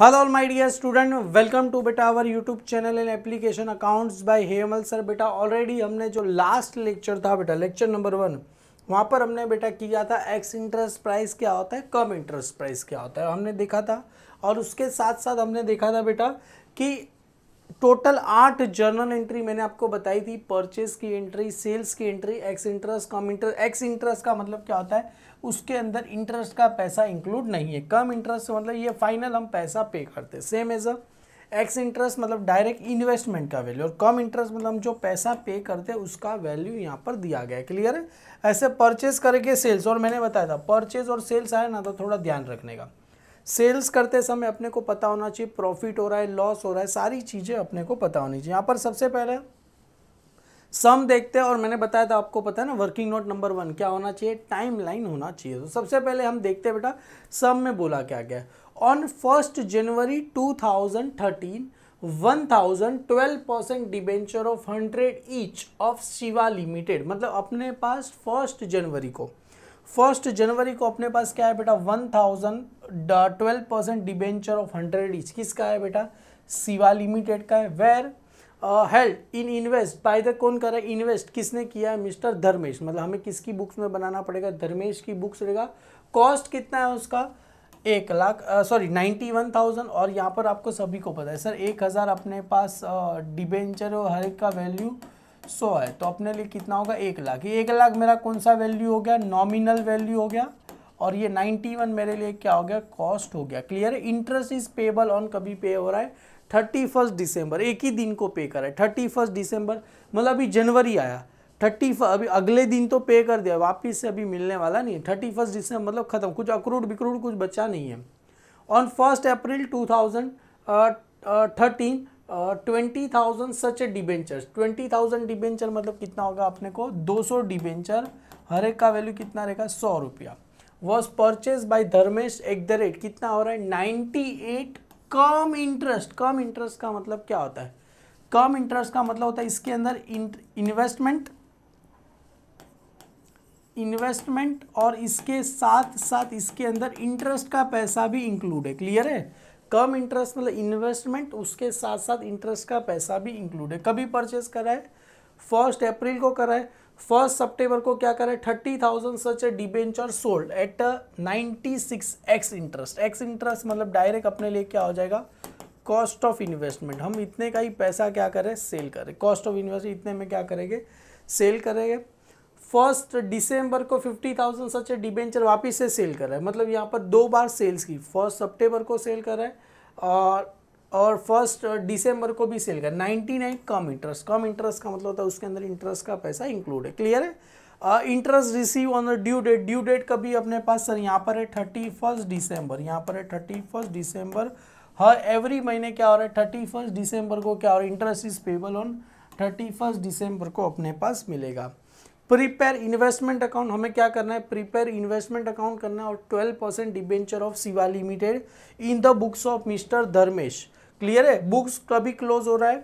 hello all my dear student welcome to बेटा our YouTube channel and application accounts by Hemal sir बेटा already हमने जो last lecture था बेटा लेक्चर नंबर वन वहाँ पर हमने बेटा किया था एक्स इंटरेस्ट प्राइस क्या होता है कम इंटरेस्ट प्राइस क्या होता है हमने देखा था और उसके साथ साथ हमने देखा था बेटा कि टोटल आठ जर्नल एंट्री मैंने आपको बताई थी परचेज की एंट्री सेल्स की entry ex interest cum interest ex interest का मतलब क्या होता है उसके अंदर इंटरेस्ट का पैसा इंक्लूड नहीं है कम इंटरेस्ट मतलब ये फाइनल हम पैसा पे करते हैं same as a ex interest मतलब डायरेक्ट इन्वेस्टमेंट का वैल्यू और कम इंटरेस्ट मतलब हम जो पैसा पे करते हैं उसका वैल्यू यहाँ पर दिया गया है क्लियर है ऐसे परचेज करके सेल्स और मैंने बताया था परचेज और सेल्स आए ना तो थोड़ा ध्यान रखने का सेल्स करते समय अपने को पता होना चाहिए प्रॉफिट हो रहा है लॉस हो रहा है सारी चीज़ें अपने को पता होनी चाहिए यहाँ पर सबसे पहले सम देखते हैं और मैंने बताया था आपको पता है ना वर्किंग नोट नंबर वन क्या होना चाहिए टाइम लाइन होना चाहिए तो सबसे पहले हम देखते हैं बेटा सम में बोला क्या गया on first January 2013 twelve percent debenture of hundred each of Shiva limited मतलब अपने पास फर्स्ट जनवरी को फर्स्ट जनवरी को अपने पास क्या है बेटा one thousand twelve percent debenture of hundred each किसका है बेटा शिवा लिमिटेड का है were held in invest by the कौन कर रहा है इन्वेस्ट किसने किया है मिस्टर धर्मेश मतलब हमें किसकी बुक्स में बनाना पड़ेगा धर्मेश की बुक्स रहेगा कॉस्ट कितना है उसका एक lakh sorry ninety one thousand और यहाँ पर आपको सभी को पता है सर एक हज़ार अपने पास डिबेंचर और हर एक का वैल्यू सौ है तो अपने लिए कितना होगा एक लाख ये एक लाख मेरा कौन सा वैल्यू हो गया नॉमिनल वैल्यू हो गया और ये नाइन्टी वन मेरे लिए क्या हो गया कॉस्ट हो गया क्लियर है इंटरेस्ट इज पेबल ऑन कभी पे हो रहा है थर्टी फर्स्ट दिसंबर एक ही दिन को पे करा है थर्टी फर्स्ट दिसंबर मतलब अभी जनवरी आया थर्टी अभी अगले दिन तो पे कर दिया वापस से अभी मिलने वाला नहीं है थर्टी फर्स्ट दिसंबर मतलब ख़त्म कुछ अक्रूड बिक्रूड कुछ बचा नहीं है on first April two thousand thirteen twenty thousand such a debenture twenty thousand debenture मतलब कितना होगा अपने को दो सौ डिबेंचर हर एक का वैल्यू कितना रहेगा सौ रुपया was purchase by Dharmesh at the rate कितना हो रहा है ninety eight cum interest cum interest का मतलब क्या होता है कम इंटरेस्ट का मतलब होता है इसके अंदर इन्वेस्टमेंट इन्वेस्टमेंट और इसके साथ साथ इसके अंदर इंटरेस्ट का पैसा भी इंक्लूड है क्लियर है कम इंटरेस्ट मतलब इन्वेस्टमेंट उसके साथ साथ इंटरेस्ट का पैसा भी इंक्लूड है कभी परचेस करा है फर्स्ट अप्रैल को करा है फर्स्ट सितंबर को क्या करें thirty thousand such a debenture sold at ninety six ex interest ex interest मतलब डायरेक्ट अपने लिए क्या हो जाएगा कॉस्ट ऑफ इन्वेस्टमेंट हम इतने का ही पैसा क्या करें सेल करें कॉस्ट ऑफ इन्वेस्ट इतने में क्या करेंगे सेल करेंगे फर्स्ट दिसंबर को fifty thousand such a debenture वापिस से सेल करें मतलब यहाँ पर दो बार सेल्स की फर्स्ट सितंबर को सेल करें और और फर्स्ट दिसंबर को भी सेल कर 99 कम इंटरेस्ट कम इंटरेस्ट का मतलब होता है उसके अंदर इंटरेस्ट का पैसा इंक्लूड है क्लियर है interest receive on the due date due date का भी अपने पास सर यहाँ पर है थर्टी फर्स्ट दिसंबर यहाँ पर है थर्टी फर्स्ट दिसंबर हर एवरी महीने क्या हो रहा है थर्टी फर्स्ट दिसंबर को क्या हो रहा है interest is payable on thirty first दिसंबर को अपने पास मिलेगा प्रिपेयर इन्वेस्टमेंट अकाउंट हमें क्या करना है प्रिपेयर इन्वेस्टमेंट अकाउंट करना है और twelve percent debenture of Siva limited in the books of mister Dharmesh clear है बुक्स कभी क्लोज हो रहा है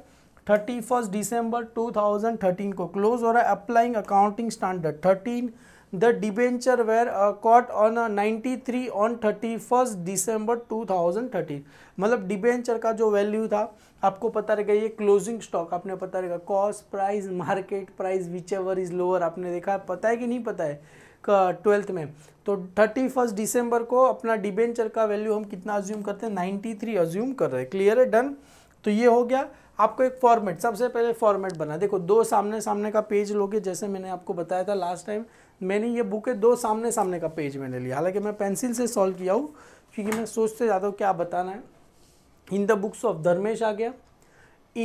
thirty first December two thousand thirteen को क्लोज हो रहा है applying accounting standard thirteen the debenture were quoted on ninety three on thirty first December two thousand thirteen मतलब डिबेंचर का जो वैल्यू था आपको पता रहेगा ये क्लोजिंग स्टॉक आपने पता रहेगा cost price market price whichever is lower आपने देखा पता है कि नहीं पता है ट्वेल्थ में तो थर्टी फर्स्ट डिसम्बर को अपना डिबेंचर का वैल्यू हम कितना अज्यूम करते हैं नाइन्टी थ्री अज्यूम कर रहे हैं क्लियर है डन तो ये हो गया आपको एक फॉर्मेट सबसे पहले फॉर्मेट बना देखो दो सामने सामने का पेज लोगे जैसे मैंने आपको बताया था लास्ट टाइम मैंने ये बुक है दो सामने सामने का पेज मैंने लिया हालांकि मैं पेंसिल से सॉल्व किया हूँ क्योंकि मैं सोचते जाता हूँ क्या बताना है in the books of Dharmesh आ गया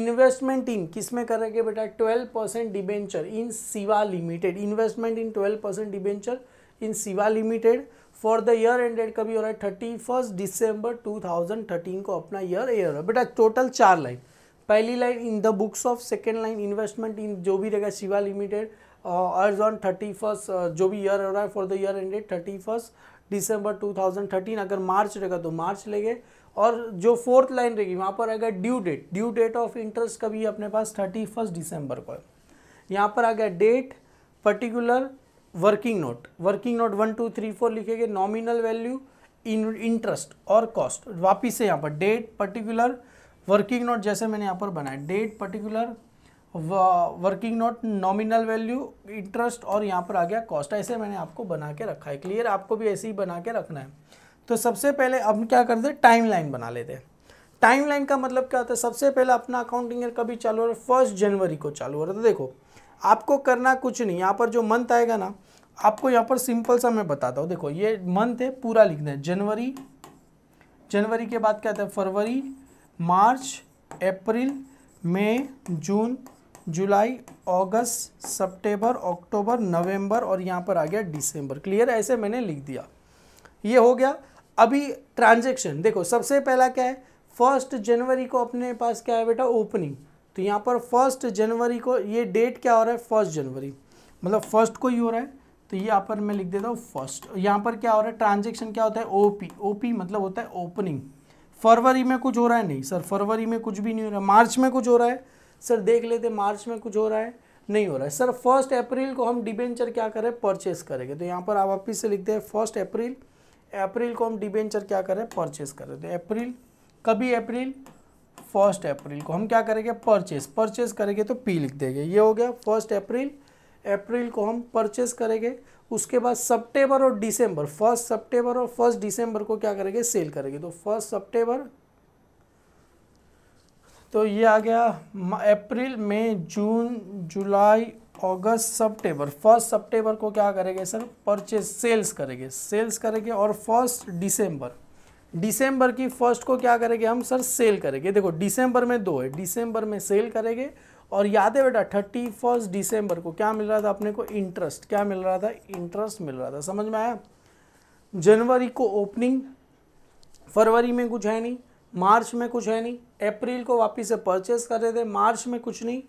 इन्वेस्टमेंट इन किस में करेंगे बेटा twelve percent debenture in Siva limited investment in twelve percent debenture in Siva limited for the year ended कभी हो रहा है thirty first December two thousand thirteen को अपना ईयर ईयर बेटा टोटल चार लाइन पहली line in the books of second line investment in जो भी रहेगा Shiva limited as on thirty first जो भी ईयर हो रहा है for the year ended thirty first December two thousand thirteen अगर मार्च रहेगा तो मार्च लेंगे और जो फोर्थ लाइन रहेगी वहाँ पर आएगा due date due date of interest कभी अपने पास थर्टी फर्स्ट डिसम्बर को है यहाँ पर आ गया date particular working note working note one two three four लिखेंगे नॉमिनल वैल्यू इन इंटरेस्ट और कॉस्ट वापिस से यहाँ पर डेट पर्टिकुलर वर्किंग नोट जैसे मैंने यहाँ पर बनाया date particular working note nominal value interest और यहाँ पर आ गया कॉस्ट ऐसे मैंने आपको बना के रखा है क्लियर आपको भी ऐसे ही बना के रखना है तो सबसे पहले हम क्या करते हैं टाइम लाइन बना लेते हैं टाइम लाइन का मतलब क्या होता है सबसे पहले अपना अकाउंटिंग कभी चालू हो रहा है फर्स्ट जनवरी को चालू हो रहा था तो देखो आपको करना कुछ नहीं यहाँ पर जो मंथ आएगा ना आपको यहाँ पर सिंपल सा मैं बताता हूँ देखो ये मंथ है पूरा लिखना है जनवरी जनवरी के बाद क्या है फरवरी मार्च अप्रैल मई जून जुलाई अगस्त सितंबर, अक्टूबर नवंबर और यहाँ पर आ गया दिसंबर क्लियर ऐसे मैंने लिख दिया ये हो गया अभी ट्रांजेक्शन देखो सबसे पहला क्या है फर्स्ट जनवरी को अपने पास क्या है बेटा ओपनिंग तो यहाँ पर फर्स्ट जनवरी को ये डेट क्या हो रहा है फर्स्ट जनवरी मतलब फर्स्ट को ही हो रहा है तो ये यहाँ पर मैं लिख देता हूँ फर्स्ट यहाँ पर क्या हो रहा है ट्रांजेक्शन क्या होता है ओपी ओपी मतलब होता है ओपनिंग फरवरी में कुछ हो रहा है नहीं सर फरवरी में कुछ भी नहीं हो रहा मार्च में कुछ हो रहा है सर देख लेते मार्च में कुछ हो रहा है नहीं हो रहा है सर फर्स्ट अप्रैल को हम डिबेंचर क्या करें परचेस करेंगे तो यहाँ पर आप वापिस से लिखते हैं फर्स्ट अप्रैल अप्रैल को हम डिबेंचर क्या करें परचेस करें तो अप्रैल कभी अप्रैल फर्स्ट अप्रैल को हम क्या करेंगे परचेस परचेस करेंगे तो पी लिख देंगे ये हो गया फर्स्ट अप्रैल अप्रैल को हम परचेस करेंगे उसके बाद सितंबर और दिसंबर फर्स्ट सितंबर और फर्स्ट दिसंबर को क्या करेंगे सेल करेंगे तो फर्स्ट सितंबर तो ये आ गया अप्रैल मई जून जुलाई अगस्त सितंबर फर्स्ट सितंबर को क्या करेंगे सर परचेज सेल्स करेंगे सेल्स करेंगे और फर्स्ट दिसंबर दिसंबर की फर्स्ट को क्या करेंगे हम सर सेल करेंगे देखो दिसंबर में दो है दिसंबर में सेल करेंगे और याद है बेटा थर्टी फर्स्ट डिसम्बर को क्या मिल रहा था अपने को इंटरेस्ट क्या मिल रहा था इंटरेस्ट मिल रहा था समझ में आया जनवरी को ओपनिंग फरवरी में कुछ है नहीं मार्च में कुछ है नहीं अप्रैल को वापस से परचेस कर रहे थे मार्च में कुछ नहीं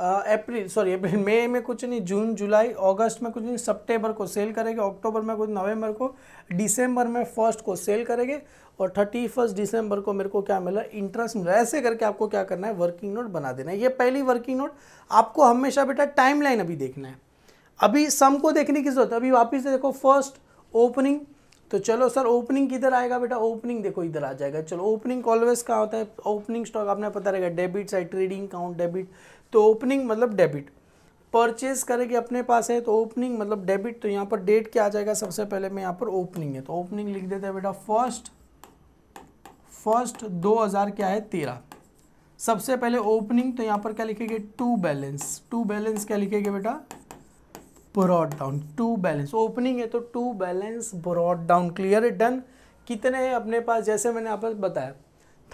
अप्रैल सॉरी अप्रैल मई में कुछ नहीं जून जुलाई अगस्त में कुछ नहीं सितंबर को सेल करेंगे अक्टूबर में कुछ नवंबर को दिसंबर में फर्स्ट को सेल करेंगे और थर्टी फर्स्ट दिसंबर को मेरे को क्या मिला इंटरेस्ट मिला ऐसे करके आपको क्या करना है वर्किंग नोट बना देना है ये पहली वर्किंग नोट आपको हमेशा बेटा टाइम लाइन अभी देखना है अभी सम को देखने की जरूरत है अभी से देखो फर्स्ट ओपनिंग तो चलो सर ओपनिंग किधर आएगा बेटा ओपनिंग देखो इधर आ जाएगा चलो ओपनिंग ऑलवेज कहाँ होता है ओपनिंग स्टॉक आपने पता रहेगा debit side trading account debit तो ओपनिंग मतलब डेबिट परचेज करेंगे अपने पास है तो ओपनिंग मतलब डेबिट तो यहाँ पर डेट क्या आ जाएगा सबसे पहले मैं यहाँ पर ओपनिंग है तो ओपनिंग लिख देते हैं बेटा फर्स्ट फर्स्ट दो हज़ार क्या है तेरह सबसे पहले ओपनिंग तो यहाँ पर क्या लिखेंगे टू बैलेंस टू बैलेंस क्या लिखेंगे बेटा brought down to balance opening है तो to balance brought down clear done कितने हैं अपने पास जैसे मैंने आप बताया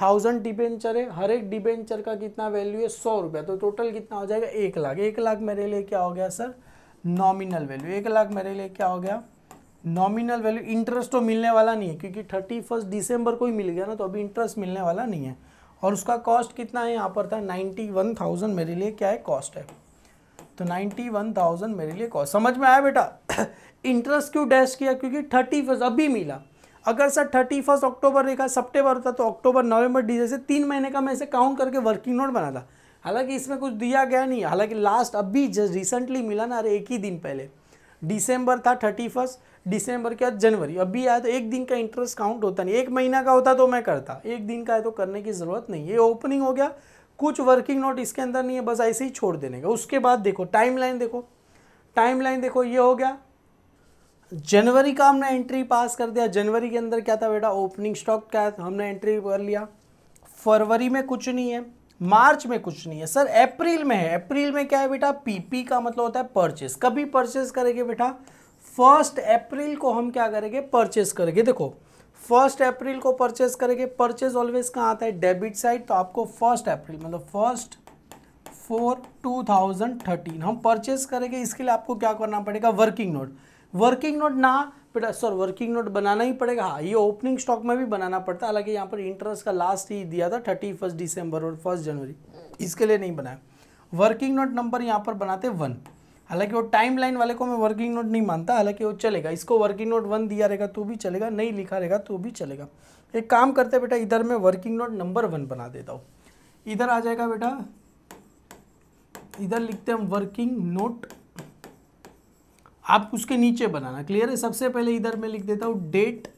थाउजेंड डिबेंचर है हर एक डिबेंचर का कितना वैल्यू है सौ रुपया तो टोटल कितना हो जाएगा एक लाख एक लाख मेरे लिए क्या हो गया सर नॉमिनल वैल्यू एक लाख मेरे लिए क्या हो गया नॉमिनल वैल्यू इंटरेस्ट तो मिलने वाला नहीं है क्योंकि थर्टी फर्स्ट दिसंबर को ही मिल गया ना तो अभी इंटरेस्ट मिलने वाला नहीं है और उसका कॉस्ट कितना है यहाँ पर था नाइन्टी वन थाउजेंड मेरे लिए क्या है कॉस्ट है तो नाइन्टी वन थाउजेंड मेरे लिए कॉस्ट समझ में आया बेटा इंटरेस्ट क्यों डैश किया क्योंकि थर्टी फर्स्ट अभी मिला अगर सर थर्टी फर्स्ट अक्टूबर देखा सप्टेबर होता तो अक्टूबर नवंबर डिसम्बर से तीन महीने का मैं इसे काउंट करके वर्किंग नोट बना था हालांकि इसमें कुछ दिया गया नहीं हालांकि लास्ट अभी जस्ट रिसेंटली मिला ना अरे एक ही दिन पहले दिसंबर था थर्टी फर्स्ट दिसंबर के बाद जनवरी अभी आया तो एक दिन का इंटरेस्ट काउंट होता नहीं एक महीना का होता तो मैं करता एक दिन का है तो करने की ज़रूरत नहीं ये ओपनिंग हो गया कुछ वर्किंग नोट इसके अंदर नहीं है बस ऐसे ही छोड़ देने का उसके बाद देखो टाइम लाइन देखो टाइम लाइन देखो ये हो गया जनवरी का हमने एंट्री पास कर दिया जनवरी के अंदर क्या था बेटा ओपनिंग स्टॉक क्या था हमने एंट्री कर लिया फरवरी में कुछ नहीं है मार्च में कुछ नहीं है सर अप्रैल में है अप्रैल में क्या है बेटा पीपी का मतलब होता है परचेस कभी परचेस करेंगे बेटा फर्स्ट अप्रैल को हम क्या करेंगे परचेस करेंगे देखो फर्स्ट अप्रैल को परचेस करेंगे परचेस ऑलवेज कहाँ आता है डेबिट साइड तो आपको फर्स्ट अप्रैल मतलब first four two thousand thirteen हम परचेस करेंगे इसके लिए आपको क्या करना पड़ेगा वर्किंग नोट वर्किंग नोट ना बेटा सर वर्किंग नोट बनाना ही पड़ेगा हाँ ये ओपनिंग स्टॉक में भी बनाना पड़ता है हालांकि यहाँ पर इंटरेस्ट का लास्ट ही दिया था थर्टी फर्स्ट दिसंबर और फर्स्ट जनवरी इसके लिए नहीं बनाया वर्किंग नोट नंबर यहाँ पर बनाते वन हालांकि वो टाइम लाइन वाले को मैं वर्किंग नोट नहीं मानता हालांकि वो चलेगा इसको वर्किंग नोट वन दिया रहेगा तो भी चलेगा नहीं लिखा रहेगा तो भी चलेगा एक काम करते बेटा इधर में वर्किंग नोट नंबर वन बना देता हूँ इधर आ जाएगा बेटा इधर लिखते हैं हम वर्किंग नोट आप उसके नीचे बनाना क्लियर है सबसे पहले इधर मैं लिख देता हूँ डेट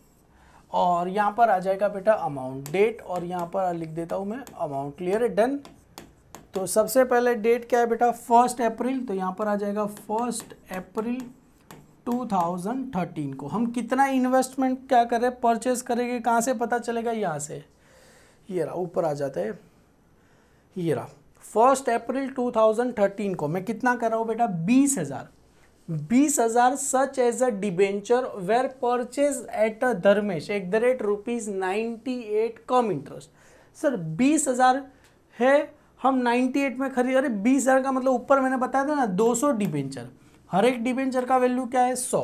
और यहाँ पर आ जाएगा बेटा अमाउंट डेट और यहाँ पर लिख देता हूँ मैं अमाउंट क्लियर है डन तो सबसे पहले डेट क्या है बेटा फर्स्ट अप्रैल तो यहाँ पर आ जाएगा फर्स्ट अप्रैल 2013 को हम कितना इन्वेस्टमेंट क्या करें परचेज करेंगे कहाँ से पता चलेगा यहाँ से ये रहा ऊपर आ जाता है ये रहा फर्स्ट अप्रैल 2013 को मैं कितना कर रहा हूँ बेटा बीस हज़ार बीस हजार such as a debenture were purchase at a Dharmesh at the rate rupees ninety eight cum interest sir बीस हजार है हम नाइन्टी एट में खरीद अरे बीस हज़ार का मतलब ऊपर मैंने बताया था ना दो सौ डिबेंचर हर एक डिबेंचर का वैल्यू क्या है सौ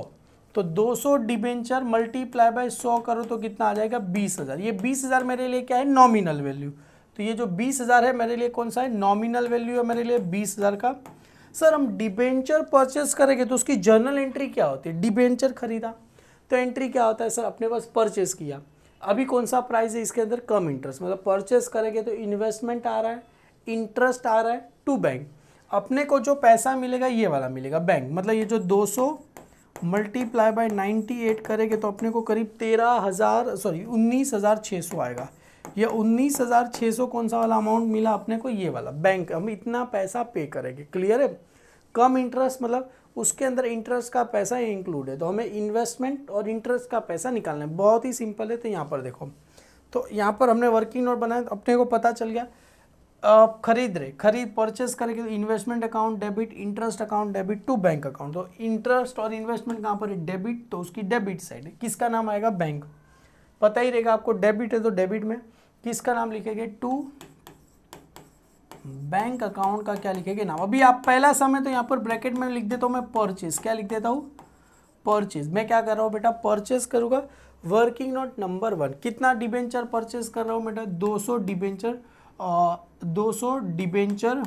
तो दो सौ डिबेंचर मल्टीप्लाई बाय सौ करो तो कितना आ जाएगा बीस हज़ार ये बीस हज़ार मेरे लिए क्या है नॉमिनल वैल्यू तो ये जो बीस हज़ार है मेरे लिए कौन सा है नॉमिनल वैल्यू है मेरे लिए बीस हज़ार का सर हम डिबेंचर परचेस करेंगे तो उसकी जर्नल एंट्री क्या होती है डिबेंचर खरीदा तो एंट्री क्या होता है सर अपने पास परचेस किया अभी कौन सा प्राइस है इसके अंदर कम इंटरेस्ट मतलब परचेस करेंगे तो इन्वेस्टमेंट आ रहा है इंटरेस्ट आ रहा है टू बैंक अपने को जो पैसा मिलेगा ये वाला मिलेगा बैंक मतलब ये जो 200 मल्टीप्लाई बाई नाइन्टी करेंगे तो अपने को करीब तेरह हज़ार सॉरी उन्नीस हज़ार छः सौ आएगा ये उन्नीस हज़ार छः सौ कौन सा वाला अमाउंट मिला अपने को ये वाला बैंक हम इतना पैसा पे करेंगे क्लियर है कम इंटरेस्ट मतलब उसके अंदर इंटरेस्ट का पैसा ये इंक्लूड है तो हमें इन्वेस्टमेंट और इंटरेस्ट का पैसा निकालना है बहुत ही सिंपल है तो यहाँ पर देखो तो यहाँ पर हमने वर्किंग नोट बनाया अपने को पता चल गया आप खरीद रहे खरीद परचेस करेंगे तो investment account debit interest account debit to bank account तो इंटरेस्ट और इन्वेस्टमेंट कहाँ पर है डेबिट तो उसकी डेबिट साइड है किसका नाम आएगा बैंक पता ही रहेगा आपको डेबिट है तो डेबिट में किसका नाम लिखेंगे टू बैंक अकाउंट का क्या लिखेंगे नाम अभी आप पहला समय तो यहाँ पर ब्रैकेट में लिख देता हूँ मैं परचेज क्या लिख देता हूँ परचेज मैं क्या कर रहा हूँ बेटा परचेज करूँगा वर्किंग नोट नंबर वन कितना डिबेंचर परचेज कर रहा हूँ बेटा 200 डिबेंचर दो सौ डिबेंचर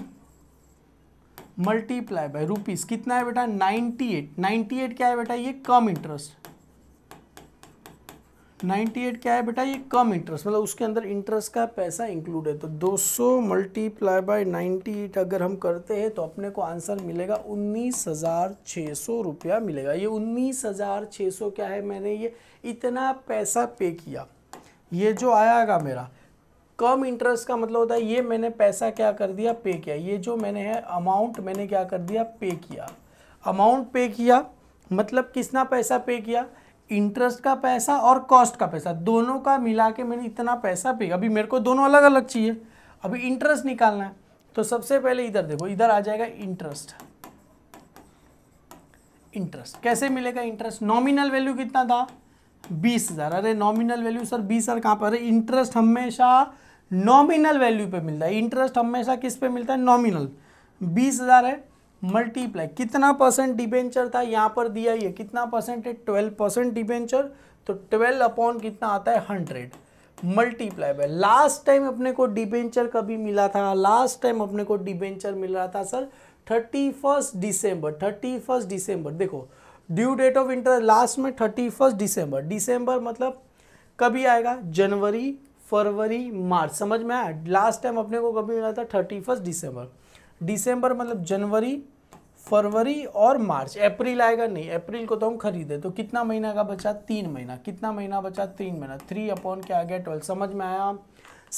मल्टीप्लाई बाय रुपीज़ कितना है बेटा 98 98 क्या है बेटा ये कम इंटरेस्ट 98 क्या है बेटा ये कम इंटरेस्ट मतलब उसके अंदर इंटरेस्ट का पैसा इंक्लूड है तो 200 सौ मल्टीप्लाई बाई नाइन्टी अगर हम करते हैं तो अपने को आंसर मिलेगा उन्नीस हज़ार छः सौ रुपया मिलेगा ये उन्नीस हज़ार छः सौ क्या है मैंने ये इतना पैसा पे किया ये जो आयागा मेरा कम इंटरेस्ट का मतलब होता है ये मैंने पैसा क्या कर दिया पे किया ये जो मैंने है अमाउंट मैंने क्या कर दिया पे किया अमाउंट पे किया मतलब कितना पैसा पे किया इंटरेस्ट का पैसा और कॉस्ट का पैसा दोनों का मिला के मैंने इतना पैसा पे अभी मेरे को दोनों अलग अलग चाहिए अभी इंटरेस्ट निकालना है तो सबसे पहले इधर देखो इधर आ जाएगा इंटरेस्ट इंटरेस्ट कैसे मिलेगा इंटरेस्ट नॉमिनल वैल्यू कितना था बीस हज़ार अरे नॉमिनल वैल्यू सर बीस हज़ार कहां पर अरे इंटरेस्ट हमेशा नॉमिनल वैल्यू पे मिलता है इंटरेस्ट हमेशा किस पे मिलता है नॉमिनल बीस हज़ार है मल्टीप्लाई कितना परसेंट डिबेंचर था यहाँ पर दिया ये कितना परसेंट है ट्वेल्व परसेंट डिबेंचर तो ट्वेल्व अपॉन कितना आता है hundred multiply by last time अपने को डिबेंचर कभी मिला था लास्ट टाइम अपने को डिबेंचर मिल रहा था sir thirty first December thirty first December देखो due date of interest last में थर्टी फर्स्ट डिसम्बर डिसम्बर मतलब कभी आएगा जनवरी फरवरी मार्च समझ में आया लास्ट टाइम अपने को कभी मिला था थर्टी फर्स्ट डिसम्बर दिसंबर मतलब जनवरी फरवरी और मार्च अप्रैल आएगा नहीं अप्रैल को तो हम खरीदे तो कितना महीना का बचा तीन महीना कितना महीना बचा तीन महीना थ्री अपॉन क्या आ गया ट्वेल्व समझ में आया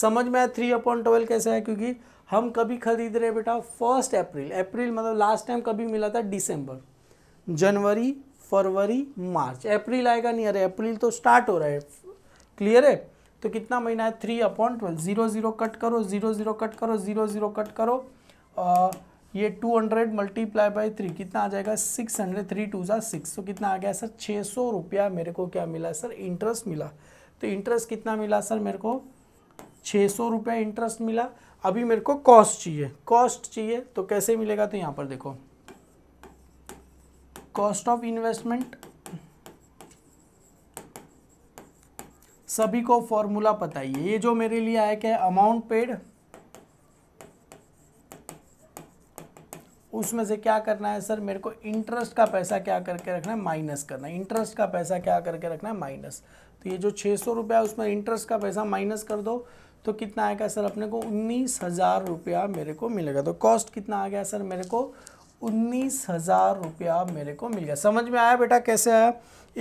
समझ में आया थ्री अपॉन ट्वेल्व कैसे है क्योंकि हम कभी खरीद रहे बेटा फर्स्ट अप्रैल अप्रैल मतलब लास्ट टाइम कभी मिला था दिसंबर जनवरी फरवरी मार्च अप्रैल आएगा नहीं अरे अप्रैल तो स्टार्ट हो रहा है क्लियर है तो कितना महीना है three upon twelve zero zero cut करो जीरो जीरो कट करो जीरो जीरो कट करो ये 200 हंड्रेड मल्टीप्लाई बाई थ्री कितना आ जाएगा 600 हंड्रेड थ्री टू ज़ा सिक्स तो कितना आ गया सर छः सौ रुपया मेरे को क्या मिला सर इंटरेस्ट मिला तो इंटरेस्ट कितना मिला सर मेरे को छः सौ रुपया इंटरेस्ट मिला अभी मेरे को कॉस्ट चाहिए कॉस्ट चाहिए तो कैसे मिलेगा तो यहाँ पर देखो कॉस्ट ऑफ इन्वेस्टमेंट सभी को फॉर्मूला पता ही है ये जो मेरे लिए आया क्या है अमाउंट पेड उसमें से क्या करना है सर मेरे को इंटरेस्ट का पैसा क्या करके रखना है माइनस करना है इंटरेस्ट का पैसा क्या करके रखना है माइनस तो ये जो छः सौ रुपया उसमें इंटरेस्ट का पैसा माइनस कर दो तो कितना आएगा सर अपने को उन्नीस हज़ार रुपया मेरे को मिलेगा तो कॉस्ट कितना आ गया सर मेरे को उन्नीस हज़ार रुपया मेरे को मिल गया समझ में आया बेटा कैसे आया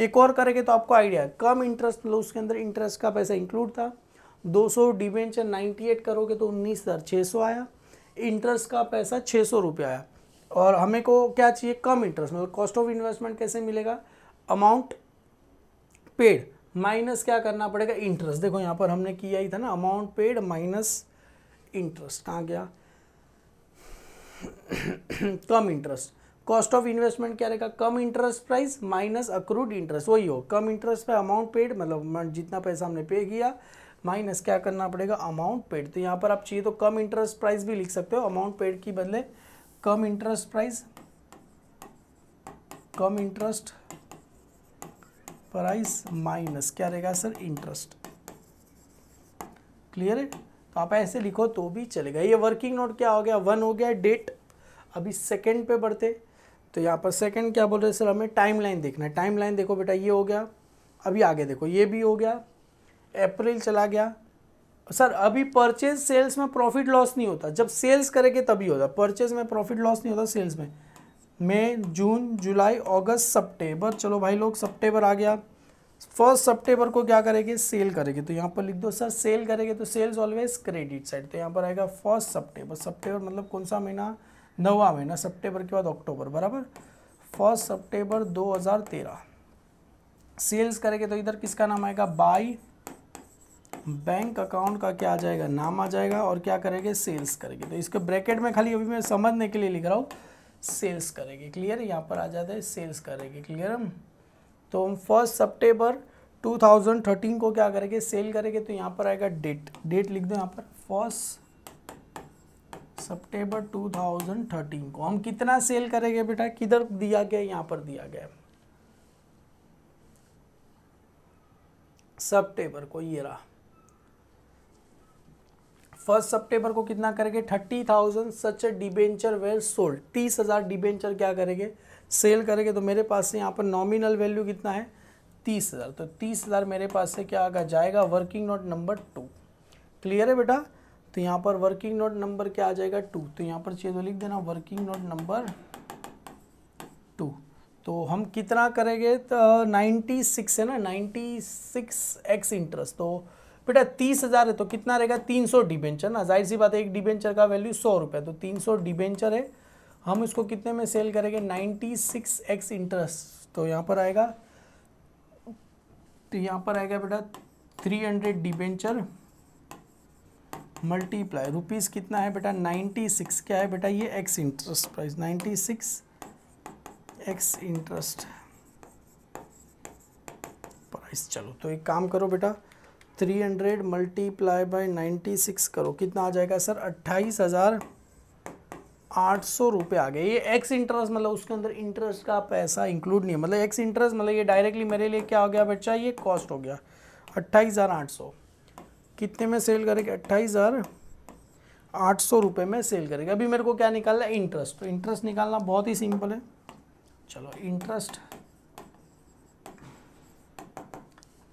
एक और करेंगे तो आपको आइडिया कम इंटरेस्ट लो उसके अंदर इंटरेस्ट का पैसा इंक्लूड था दो सौ डिबेंचर नाइन्टी करोगे तो उन्नीस हज़ार छः सौ आया इंटरेस्ट का पैसा छः सौ रुपया आया और हमें को क्या चाहिए कम इंटरेस्ट मतलब कॉस्ट ऑफ इन्वेस्टमेंट कैसे मिलेगा अमाउंट पेड माइनस क्या करना पड़ेगा इंटरेस्ट देखो यहाँ पर हमने किया ही था ना अमाउंट पेड माइनस इंटरेस्ट कहाँ गया cum interest cost of investment क्या रहेगा cum interest price minus accrued interest वही हो कम इंटरेस्ट पे अमाउंट पेड मतलब जितना पैसा हमने पे किया माइनस क्या करना पड़ेगा अमाउंट पेड तो यहाँ पर आप चाहिए तो कम इंटरेस्ट प्राइस भी लिख सकते हो अमाउंट पेड की बदले cum interest price cum interest price minus क्या रहेगा सर इंटरेस्ट क्लियर है तो आप ऐसे लिखो तो भी चलेगा ये वर्किंग नोट क्या हो गया वन हो गया डेट अभी सेकंड पे बढ़ते तो यहाँ पर सेकंड क्या बोल रहे सर हमें टाइम लाइन देखना है टाइम लाइन देखो बेटा ये हो गया अभी आगे देखो ये भी हो गया अप्रैल चला गया सर अभी परचेज सेल्स में प्रॉफिट लॉस नहीं होता जब सेल्स करेंगे तभी होता परचेज में प्रॉफिट लॉस नहीं होता सेल्स में मई जून जुलाई अगस्त सितंबर चलो भाई लोग सितंबर आ गया फर्स्ट सितंबर को क्या करेंगे सेल करेंगे तो यहाँ पर लिख दो सर सेल करेंगे तो सेल्स ऑलवेज क्रेडिट साइड तो यहाँ पर आएगा फर्स्ट सितंबर सितंबर मतलब कौन सा महीना नवा महीना सितंबर के बाद अक्टूबर बराबर फर्स्ट सितंबर 2013 सेल्स करेंगे तो इधर किसका नाम आएगा बाई बैंक अकाउंट का क्या आ जाएगा नाम आ जाएगा और क्या करेंगे सेल्स करेंगे तो इसके ब्रैकेट में खाली अभी मैं समझने के लिए लिख रहा हूँ सेल्स करेंगे क्लियर यहाँ पर आ जाता है सेल्स करेंगे क्लियर हम तो हम फर्स्ट सितंबर 2013 को क्या करेंगे सेल करेंगे तो यहाँ पर आएगा डेट डेट लिख दो यहाँ पर फर्स्ट सितंबर 2013 को हम कितना सेल करेंगे बेटा किधर दिया गया यहाँ पर दिया गया है को ये रहा फर्स्ट सितंबर को कितना करेंगे thirty thousand such debenture well sold तीस हज़ार डिबेंचर क्या करेंगे सेल करेंगे तो मेरे पास से यहाँ पर नॉमिनल वैल्यू कितना है तीस हज़ार तो तीस हज़ार मेरे पास से क्या आगा जाएगा working note number two clear है बेटा तो यहाँ पर वर्किंग नोट नंबर क्या आ जाएगा टू तो यहाँ पर चाहिए तो लिख देना वर्किंग नोट नंबर टू तो हम कितना करेंगे तो नाइन्टी सिक्स है ना नाइन्टी सिक्स एक्स इंटरेस्ट तो बेटा तीस हज़ार है तो कितना रहेगा तीन सौ डिबेंचर ना जाहिर सी बात है एक डिबेंचर का वैल्यू सौ रुपये तो तीन सौ डिबेंचर है हम इसको कितने में सेल करेंगे नाइन्टी सिक्स एक्स इंटरेस्ट तो यहाँ पर आएगा तो यहाँ पर आएगा बेटा three hundred debenture multiply rupees कितना है बेटा नाइन्टी सिक्स क्या है बेटा ये ex interest price ninety six ex interest price चलो तो एक काम करो बेटा three hundred multiply by ninety six करो कितना आ जाएगा सर अट्ठाईस हज़ार आठ सौ रुपये आ गए ये एक्स इंटरेस्ट मतलब उसके अंदर इंटरेस्ट का पैसा इंक्लूड नहीं है मतलब एक्स इंटरेस्ट मतलब ये डायरेक्टली मेरे लिए क्या हो गया बच्चा ये कॉस्ट हो गया अट्ठाईस हज़ार आठ सौ कितने में सेल करेगा अट्ठाईस हज़ार आठ सौ रुपये में सेल करेगा अभी मेरे को क्या निकालना है इंटरेस्ट तो इंटरेस्ट निकालना बहुत ही सिंपल है चलो इंटरेस्ट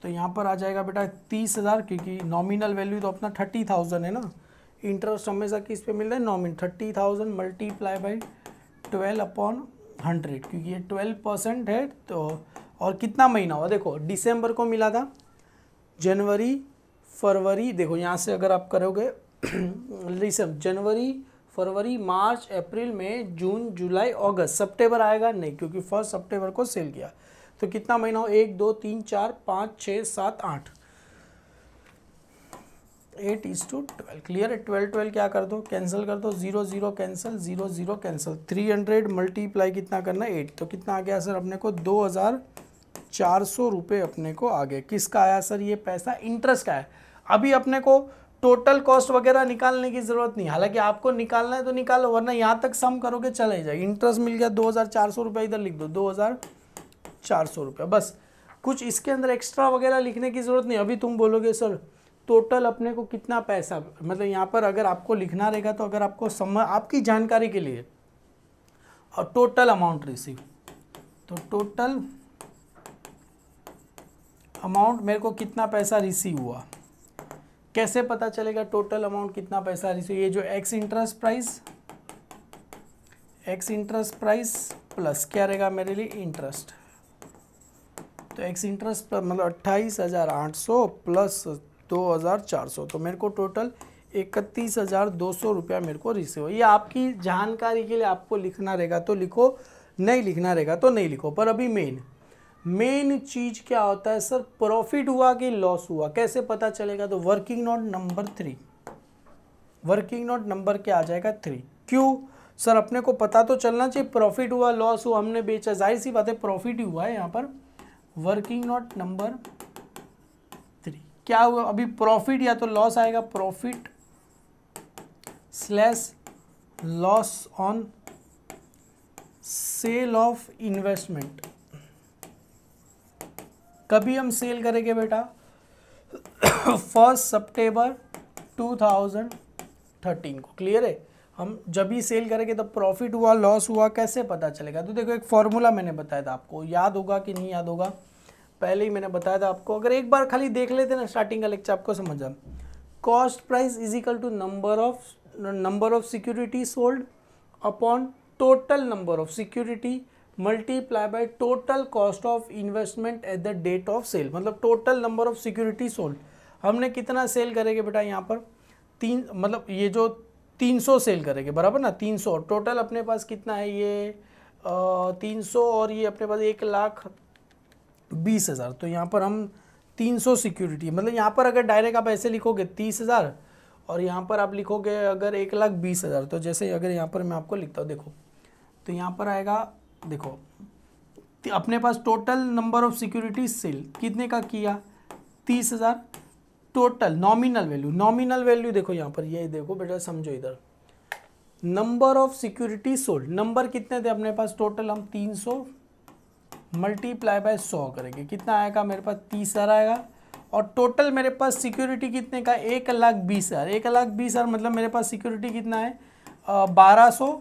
तो यहाँ पर आ जाएगा बेटा तीस हज़ार क्योंकि नॉमिनल वैल्यू तो अपना थर्टी थाउजेंड है ना इंटरेस्ट हमेशा किस पे मिल रहा है nominal thirty thousand multiply by twelve upon hundred क्योंकि ये ट्वेल्व परसेंट है तो और कितना महीना हुआ देखो दिसंबर को मिला था जनवरी फरवरी देखो यहाँ से अगर आप करोगे रिसम जनवरी फरवरी मार्च अप्रैल में जून जुलाई अगस्त सेप्टेम्बर आएगा नहीं क्योंकि फर्स्ट सितंबर को सेल किया तो कितना महीना हो एक दो तीन चार पाँच छः सात आठ eight is to twelve clear है ट्वेल्व ट्वेल्व क्या कर दो कैंसिल कर दो zero zero cancel zero zero cancel three hundred multiply कितना करना है एट तो कितना आ गया सर अपने को दो हज़ार चार सौ रुपये अपने को आ गया किसका आया सर ये पैसा इंटरेस्ट का है अभी अपने को टोटल कॉस्ट वगैरह निकालने की ज़रूरत नहीं हालांकि आपको निकालना है तो निकालो वरना यहाँ तक सम करोगे चले जाए इंटरेस्ट मिल गया दो हज़ार चार सौ रुपये इधर लिख दो दो हज़ार चार सौ रुपया बस कुछ इसके अंदर एक्स्ट्रा वगैरह लिखने की ज़रूरत नहीं अभी तुम बोलोगे सर टोटल अपने को कितना पैसा मतलब यहाँ पर अगर आपको लिखना रहेगा तो अगर आपको समय आपकी जानकारी के लिए और टोटल अमाउंट रिसीव तो टोटल अमाउंट मेरे को कितना पैसा रिसीव हुआ कैसे पता चलेगा टोटल अमाउंट कितना पैसा रिसीव ये जो ex interest price ex interest price plus क्या रहेगा मेरे लिए इंटरेस्ट तो एक्स इंटरेस्ट मतलब अट्ठाईस हज़ार आठ सौ प्लस दो हज़ार चार सौ तो मेरे को टोटल इकतीस हज़ार दो सौ रुपया मेरे को रिसीव हो ये आपकी जानकारी के लिए आपको लिखना रहेगा तो लिखो नहीं लिखना रहेगा तो नहीं लिखो पर अभी मेन मेन चीज़ क्या होता है सर प्रॉफिट हुआ कि लॉस हुआ कैसे पता चलेगा तो working note number three working note number क्या आ जाएगा थ्री क्यों सर अपने को पता तो चलना चाहिए प्रॉफिट हुआ लॉस हुआ हमने बेचा जाहिर सी बात है प्रॉफिट ही हुआ है यहाँ पर वर्किंग नोट नंबर थ्री क्या हुआ अभी प्रॉफिट या तो लॉस आएगा profit slash loss on sale of investment कभी हम सेल करेंगे बेटा फर्स्ट सितंबर 2013 को क्लियर है हम जब ही सेल करेंगे तब प्रॉफिट हुआ लॉस हुआ कैसे पता चलेगा तो देखो एक फार्मूला मैंने बताया था आपको याद होगा कि नहीं याद होगा पहले ही मैंने बताया था आपको अगर एक बार खाली देख लेते ना स्टार्टिंग का लेक्चर आपको समझा cost price is equal to number of number of security sold upon total number of security multiply by total cost of investment at the date of sale मतलब total number of security sold हमने कितना cell करेंगे बेटा यहाँ पर तीन मतलब ये जो 300 सेल करेंगे बराबर ना 300 टोटल अपने पास कितना है ये तीन सौ और ये अपने पास एक लाख बीस हज़ार तो यहाँ पर हम तीन सौ सिक्योरिटी मतलब यहाँ पर अगर डायरेक्ट आप ऐसे लिखोगे तीस हज़ार और यहाँ पर आप लिखोगे अगर एक लाख बीस हज़ार तो जैसे अगर यहाँ पर मैं आपको लिखता हूँ देखो तो यहाँ पर आएगा देखो अपने पास total number of security sale कितने का किया तीस हज़ार total nominal value nominal value देखो यहाँ पर ये देखो बेटा समझो इधर number of security sold number कितने थे अपने पास टोटल हम 300 मल्टीप्लाई बाय सौ करेंगे कितना आएगा मेरे पास तीस हज़ार आएगा और टोटल मेरे पास सिक्योरिटी कितने का एक लाख बीस हज़ार एक लाख बीस हज़ार मतलब मेरे पास सिक्योरिटी कितना है बारह सौ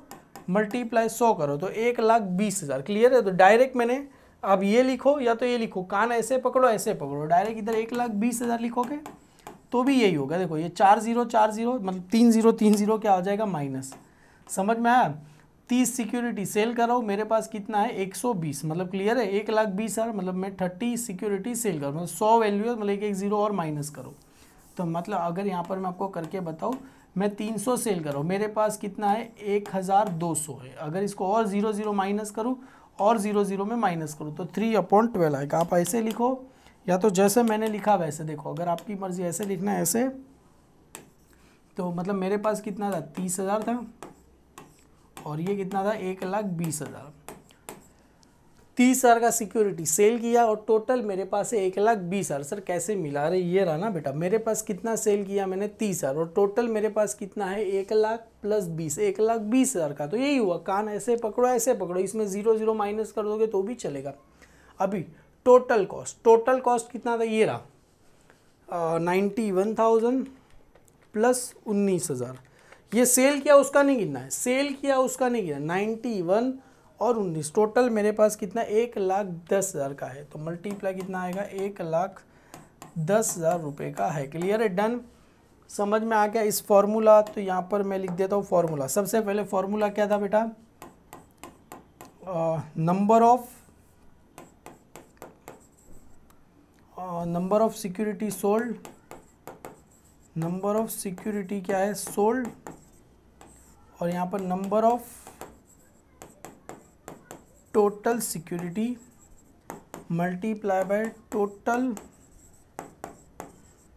मल्टीप्लाई सौ करो तो एक लाख बीस हज़ार क्लियर है तो डायरेक्ट मैंने अब ये लिखो या तो ये लिखो कान ऐसे पकड़ो ऐसे पकड़ो डायरेक्ट इधर एक लाख बीस हज़ार लिखोगे तो भी यही होगा देखो ये चार जीरो चार जीरो मतलब तीन जीरो तीन जीरो क्या हो जाएगा माइनस समझ में आया तीस सिक्योरिटी सेल करो मेरे पास कितना है एक सौ बीस मतलब क्लियर है एक लाख बीस हज़ार मतलब मैं थर्टी सिक्योरिटी सेल करूँ मतलब सौ वैल्यू है मतलब एक एक जीरो और माइनस करो तो मतलब अगर यहाँ पर मैं आपको करके बताऊँ मैं तीन सौ सेल करो मेरे पास कितना है एक हजार दो सौ है अगर इसको और ज़ीरो ज़ीरो माइनस करूँ और ज़ीरो ज़ीरो में माइनस करूँ तो थ्री अपॉइंट ट्वेल्व आएगा आप ऐसे लिखो या तो जैसे मैंने लिखा वैसे देखो अगर आपकी मर्ज़ी ऐसे लिखना है ऐसे तो मतलब मेरे पास कितना था तीस हज़ार था और ये कितना था एक लाख बीस हज़ार तीस हज़ार का सिक्योरिटी सेल किया और टोटल मेरे पास है एक लाख बीस हज़ार सर कैसे मिला रहे ये रहा ना बेटा मेरे पास कितना सेल किया मैंने तीस हज़ार और टोटल मेरे पास कितना है एक लाख प्लस बीस एक लाख बीस हज़ार का तो यही हुआ कान ऐसे पकड़ो ऐसे पकड़ो इसमें ज़ीरो ज़ीरो माइनस कर दोगे तो भी चलेगा अभी टोटल कॉस्ट टोटल कॉस्ट कितना था ये रहा नाइन्टी वन थाउजेंड प्लस उन्नीस हज़ार ये सेल किया उसका नहीं गिनना है सेल किया उसका नहीं गिनना नाइन्टी वन और उन्नीस टोटल मेरे पास कितना एक लाख दस हज़ार का है तो मल्टीप्लाई कितना आएगा एक लाख दस हज़ार रुपये का है क्लियर है डन समझ में आ गया इस फॉर्मूला तो यहाँ पर मैं लिख देता हूँ फॉर्मूला सबसे पहले फॉर्मूला क्या था बेटा number of number of security sold number of security क्या है सोल्ड और यहाँ पर number of total security multiply by total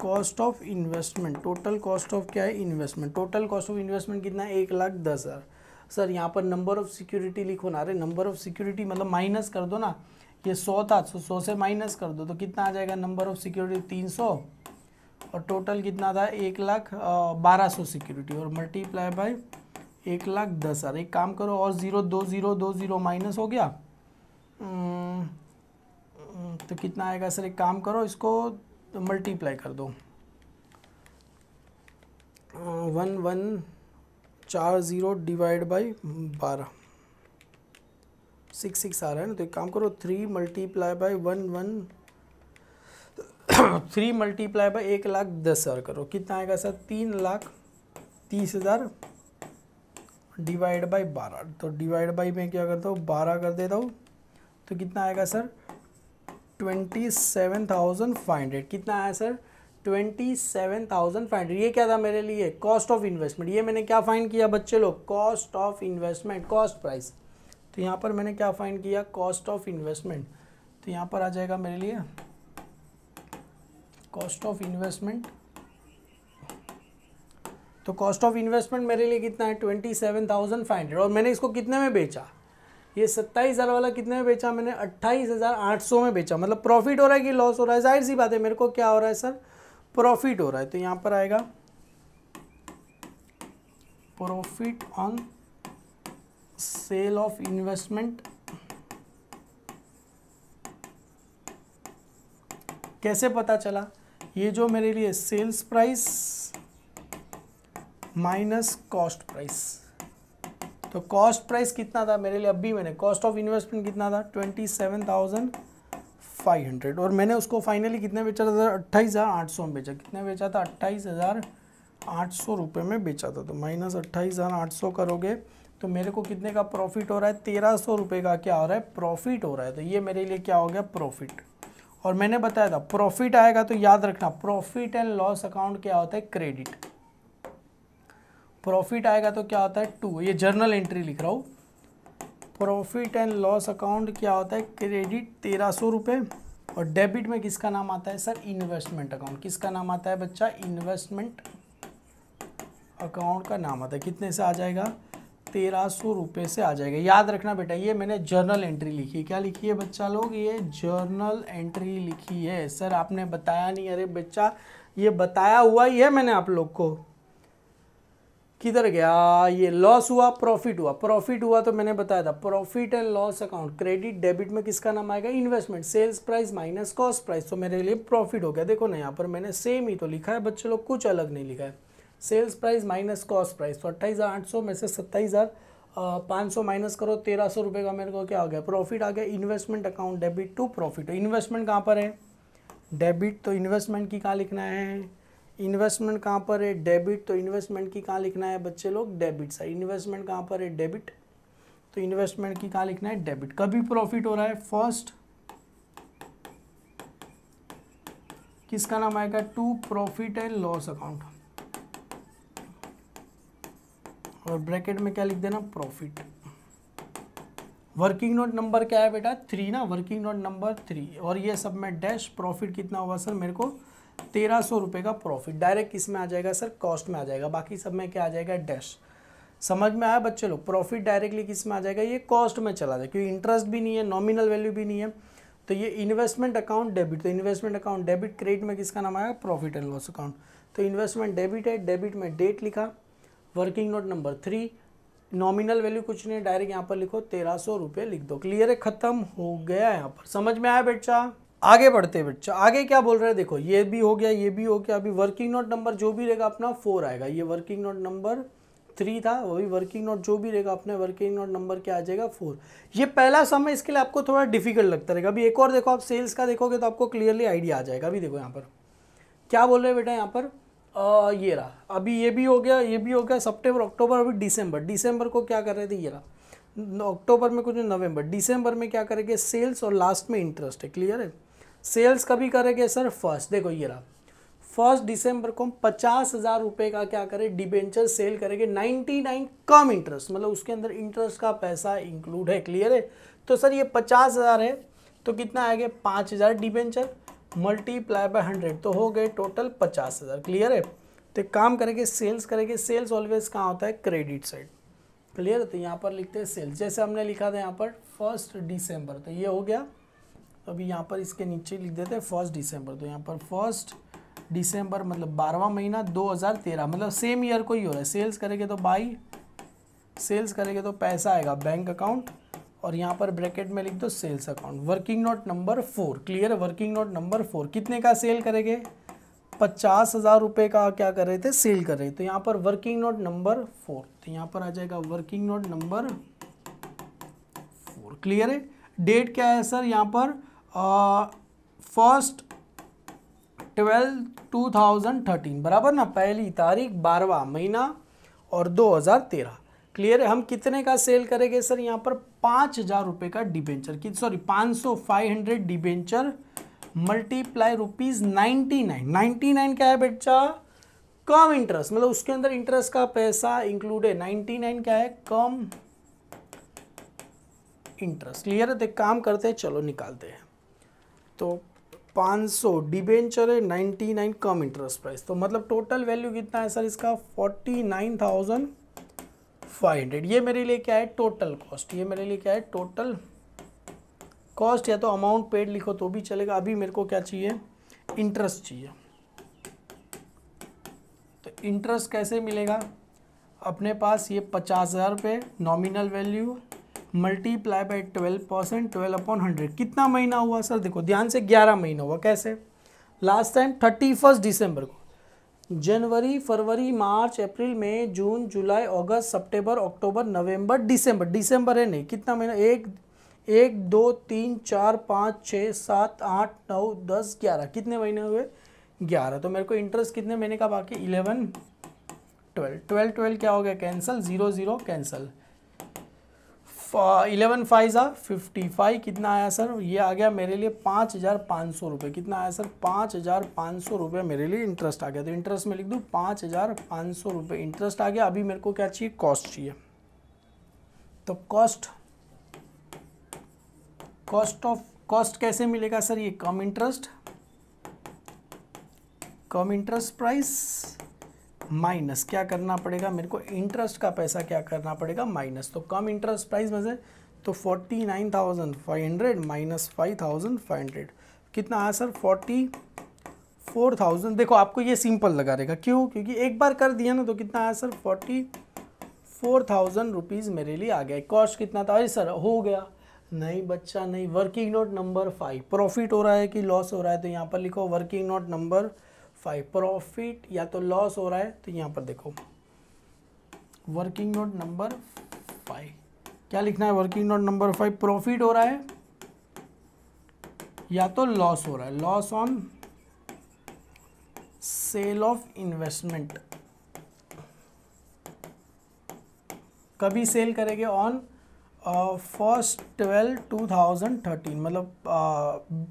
cost of investment total cost of क्या है investment total cost of investment कितना है एक लाख दस हज़ार सर यहाँ पर नंबर ऑफ सिक्योरिटी लिखो ना अरे नंबर ऑफ सिक्योरिटी मतलब माइनस कर दो ना ये सौ था तो सौ से माइनस कर दो तो कितना आ जाएगा नंबर ऑफ सिक्योरिटी तीन सौ और टोटल कितना था एक लाख बारह सौ सिक्योरिटी और मल्टीप्लाई बाय एक लाख दस हज़ार एक काम करो और ज़ीरो दो ज़ीरो दो ज़ीरो माइनस हो गया हम्म, हम्म, तो कितना आएगा सर एक काम करो इसको तो मल्टीप्लाई कर दो वन वन चार ज़ीरो डिवाइड बाई बारह सिक्स सिक्स आ रहा है ना तो एक काम करो three multiply by one one three multiply by एक लाख दस हज़ार करो कितना आएगा सर तीन लाख तीस हज़ार डिवाइड बाई बारह तो डिवाइड बाई मैं क्या करता हूँ बारह कर देता हूँ तो कितना आएगा sir twenty seven thousand five hundred कितना आया sir twenty seven thousand five hundred ये क्या था मेरे लिए कॉस्ट ऑफ इन्वेस्टमेंट ये मैंने क्या फाइंड किया बच्चे लोग cost of investment cost price तो यहाँ पर मैंने क्या फाइंड किया कॉस्ट ऑफ इन्वेस्टमेंट तो यहाँ पर आ जाएगा मेरे लिए कॉस्ट ऑफ इन्वेस्टमेंट तो कॉस्ट ऑफ इन्वेस्टमेंट मेरे लिए कितना है twenty seven thousand five hundred और मैंने इसको कितने में बेचा ये सत्ताईस हज़ार वाला कितने में बेचा मैंने अट्ठाईस हज़ार आठ सौ में बेचा मतलब प्रॉफिट हो रहा है कि लॉस हो रहा है जाहिर सी बात है मेरे को क्या हो रहा है सर प्रॉफिट हो रहा है तो यहाँ पर आएगा profit on sale of investment कैसे पता चला ये जो मेरे लिए sales price minus cost price तो कॉस्ट प्राइस कितना था मेरे लिए अभी मैंने कॉस्ट ऑफ इन्वेस्टमेंट कितना था twenty seven thousand five hundred और मैंने उसको फाइनली कितने बेचा था अट्ठाईस हज़ार आठ सौ में बेचा कितने बेचा था अट्ठाईस हज़ार आठ सौ रुपये में बेचा था तो माइनस अट्ठाईस हज़ार आठ सौ करोगे तो मेरे को कितने का प्रॉफिट हो रहा है तेरह सौ रुपये का क्या हो रहा है प्रॉफिट हो रहा है तो ये मेरे लिए क्या हो गया प्रॉफिट और मैंने बताया था प्रॉफिट आएगा तो याद रखना प्रॉफिट एंड लॉस अकाउंट क्या होता है क्रेडिट प्रॉफिट आएगा तो क्या होता है टू ये जर्नल एंट्री लिख रहा हूँ प्रॉफिट एंड लॉस अकाउंट क्या होता है क्रेडिट तेरह सौ रुपये और डेबिट में किसका नाम आता है सर इन्वेस्टमेंट अकाउंट किसका नाम आता है बच्चा इन्वेस्टमेंट अकाउंट का नाम आता है कितने से आ जाएगा तेरह सौ रुपये से आ जाएगा याद रखना बेटा ये मैंने जर्नल एंट्री लिखी क्या लिखी है बच्चा लोग ये जर्नल एंट्री लिखी है सर आपने बताया नहीं अरे बच्चा ये बताया हुआ ही है मैंने आप लोग को किधर गया ये लॉस हुआ प्रॉफिट हुआ प्रॉफिट हुआ तो मैंने बताया था profit and loss account credit debit में किसका नाम आएगा investment sales price minus cost price तो मेरे लिए प्रॉफिट हो गया देखो ना यहाँ पर मैंने सेम ही तो लिखा है बच्चे लोग कुछ अलग नहीं लिखा है sales price minus cost price तो अट्ठाईस हज़ार आठ सौ में से सत्ताईस हज़ार पाँच सौ माइनस करो तेरह सौ रुपये का मेरे को क्या हो गया प्रॉफिट आ गया investment account debit to profit investment कहाँ पर है डेबिट तो इन्वेस्टमेंट की कहाँ लिखना है इन्वेस्टमेंट कहाँ पर है डेबिट तो इन्वेस्टमेंट की कहाँ लिखना है बच्चे लोग डेबिट साइड इन्वेस्टमेंट कहाँ पर है डेबिट तो इन्वेस्टमेंट की कहाँ लिखना है डेबिट कभी प्रॉफिट हो रहा है फर्स्ट किसका नाम आएगा to profit and loss account और ब्रैकेट में क्या लिख देना प्रॉफिट वर्किंग नोट नंबर क्या है बेटा थ्री ना वर्किंग नोट नंबर थ्री और ये सब में डैश प्रॉफिट कितना हुआ सर मेरे को तेरह सौ रुपये का प्रॉफिट डायरेक्ट किस में आ जाएगा सर कॉस्ट में आ जाएगा बाकी सब में क्या आ जाएगा डैश समझ में आया बच्चे लोग प्रॉफिट डायरेक्टली किस में आ जाएगा ये कॉस्ट में चला जाए क्योंकि इंटरेस्ट भी नहीं है नॉमिनल वैल्यू भी नहीं है तो ये इन्वेस्टमेंट अकाउंट डेबिट तो इन्वेस्टमेंट अकाउंट डेबिट क्रेडिट में किसका नाम आएगा प्रॉफिट एंड लॉस अकाउंट तो इन्वेस्टमेंट डेबिट है डेबिट में डेट लिखा working note number three nominal value कुछ नहीं डायरेक्ट यहाँ पर लिखो तेरह सौ रुपये लिख दो क्लियर है खत्म हो गया यहाँ पर समझ में आया बच्चा आगे बढ़ते बच्चा आगे क्या बोल रहे हैं देखो ये भी हो गया ये भी हो गया अभी वर्किंग नोट नंबर जो भी रहेगा अपना फोर आएगा ये वर्किंग नोट नंबर थ्री था वही वर्किंग नोट जो भी रहेगा अपने वर्किंग नोट नंबर क्या आ जाएगा फोर ये पहला समय इसके लिए आपको थोड़ा डिफिकल्ट लगता रहेगा अभी एक और देखो आप सेल्स का देखोगे तो आपको क्लियरली आइडिया आ जाएगा अभी देखो यहाँ पर क्या बोल रहे हैं बेटा यहाँ पर आ, ये रहा अभी ये भी हो गया ये भी हो गया सितंबर अक्टूबर अभी दिसंबर दिसंबर को क्या कर रहे थे ये रहा अक्टूबर में कुछ नवंबर दिसंबर में क्या करेंगे सेल्स और लास्ट में इंटरेस्ट है क्लियर है सेल्स कभी करेंगे सर फर्स्ट देखो ये रहा फर्स्ट दिसंबर को हम पचास हज़ार रुपये का क्या करें डिबेंचर सेल करेंगे नाइन्टी नाइन कम इंटरेस्ट मतलब उसके अंदर इंटरेस्ट का पैसा इंक्लूड है क्लियर है तो सर ये पचास हज़ार है तो कितना आएगा पाँच हज़ार डिबेंचर मल्टीप्लाई बाय हंड्रेड तो हो गए टोटल पचास हज़ार क्लियर है तो काम करेंगे सेल्स करेंगे सेल्स ऑलवेज कहाँ होता है क्रेडिट साइड क्लियर है तो यहाँ पर लिखते हैं सेल्स जैसे हमने लिखा था यहाँ पर फर्स्ट डिसम्बर तो ये हो गया तो अभी यहाँ पर इसके नीचे लिख देते हैं फर्स्ट डिसम्बर तो यहाँ पर फर्स्ट दिसंबर मतलब बारहवा महीना 2013 मतलब सेम ईयर को ही हो रहा है सेल्स करेंगे तो बाई सेल्स करेंगे तो पैसा आएगा बैंक अकाउंट और यहाँ पर ब्रैकेट में लिख दो sales account working note number four clear working note number four कितने का सेल करेंगे पचास हज़ार रुपये का क्या कर रहे थे सेल कर रहे थे तो यहाँ पर वर्किंग नोट नंबर फोर तो यहाँ पर आ जाएगा working note number four clear है डेट क्या है सर यहाँ पर first twelve two thousand thirteen बराबर ना पहली तारीख बारवा महीना और दो हज़ार तेरह क्लियर है हम कितने का सेल करेंगे सर यहाँ पर पाँच हज़ार रुपये का डिबेंचर की सॉरी पाँच सौ five hundred debenture multiply rupees ninety nine ninety nine क्या है बच्चा कम इंटरेस्ट मतलब उसके अंदर इंटरेस्ट का पैसा इंक्लूड है नाइन्टी नाइन क्या है कम इंटरेस्ट क्लियर है तो काम करते हैं चलो निकालते हैं तो 500 सौ डिबेंचर है ninety nine cum interest price तो मतलब टोटल वैल्यू कितना है सर इसका forty nine thousand five hundred ये मेरे लिए क्या है टोटल कॉस्ट ये मेरे लिए क्या है टोटल कॉस्ट या तो अमाउंट पेड लिखो तो भी चलेगा अभी मेरे को क्या चाहिए इंटरेस्ट चाहिए तो इंटरेस्ट कैसे मिलेगा अपने पास ये पचास हज़ार रुपये nominal value multiply by twelve percent twelve upon hundred कितना महीना हुआ सर देखो ध्यान से ग्यारह महीना हुआ कैसे लास्ट टाइम थर्टी फर्स्ट दिसंबर को जनवरी फरवरी मार्च अप्रैल मई जून जुलाई अगस्त सितंबर अक्टूबर नवंबर दिसंबर दिसंबर है नहीं कितना महीना एक एक दो तीन चार पाँच छः सात आठ नौ दस ग्यारह कितने महीने हुए ग्यारह तो मेरे को इंटरेस्ट कितने महीने का बाकी इलेवन ट्वेल्व ट्वेल्व ट्वेल्व क्या हो गया cancel zero zero cancel eleven five ज़ा फिफ्टी फाइव कितना आया सर ये आ गया मेरे लिए पाँच हज़ार पाँच सौ रुपये कितना आया सर पाँच हज़ार पाँच सौ रुपये मेरे लिए इंटरेस्ट आ गया तो इंटरेस्ट में लिख दूँ पाँच हज़ार पाँच सौ रुपये इंटरेस्ट आ गया अभी मेरे को क्या चाहिए कॉस्ट चाहिए तो कॉस्ट कॉस्ट ऑफ कॉस्ट कैसे मिलेगा सर ये cum interest cum interest price minus क्या करना पड़ेगा मेरे को इंटरेस्ट का पैसा क्या करना पड़ेगा माइनस तो कम इंटरेस्ट प्राइस में से तो forty nine thousand five hundred minus five thousand five hundred कितना आया सर फोर्टी फोर थाउजेंड देखो आपको ये सिंपल लगा रहेगा क्यों क्योंकि एक बार कर दिया ना तो कितना आया sir forty four thousand rupees मेरे लिए आ गया कॉस्ट कितना था अरे सर हो गया नहीं बच्चा नहीं working note number five profit हो रहा है कि लॉस हो रहा है तो यहाँ पर लिखो working note number five profit या तो लॉस हो रहा है तो यहाँ पर देखो वर्किंग नोट नंबर फाइव क्या लिखना है working note number five profit हो रहा है या तो लॉस हो रहा है loss on sale of investment कभी सेल करेंगे on first twelve two thousand thirteen मतलब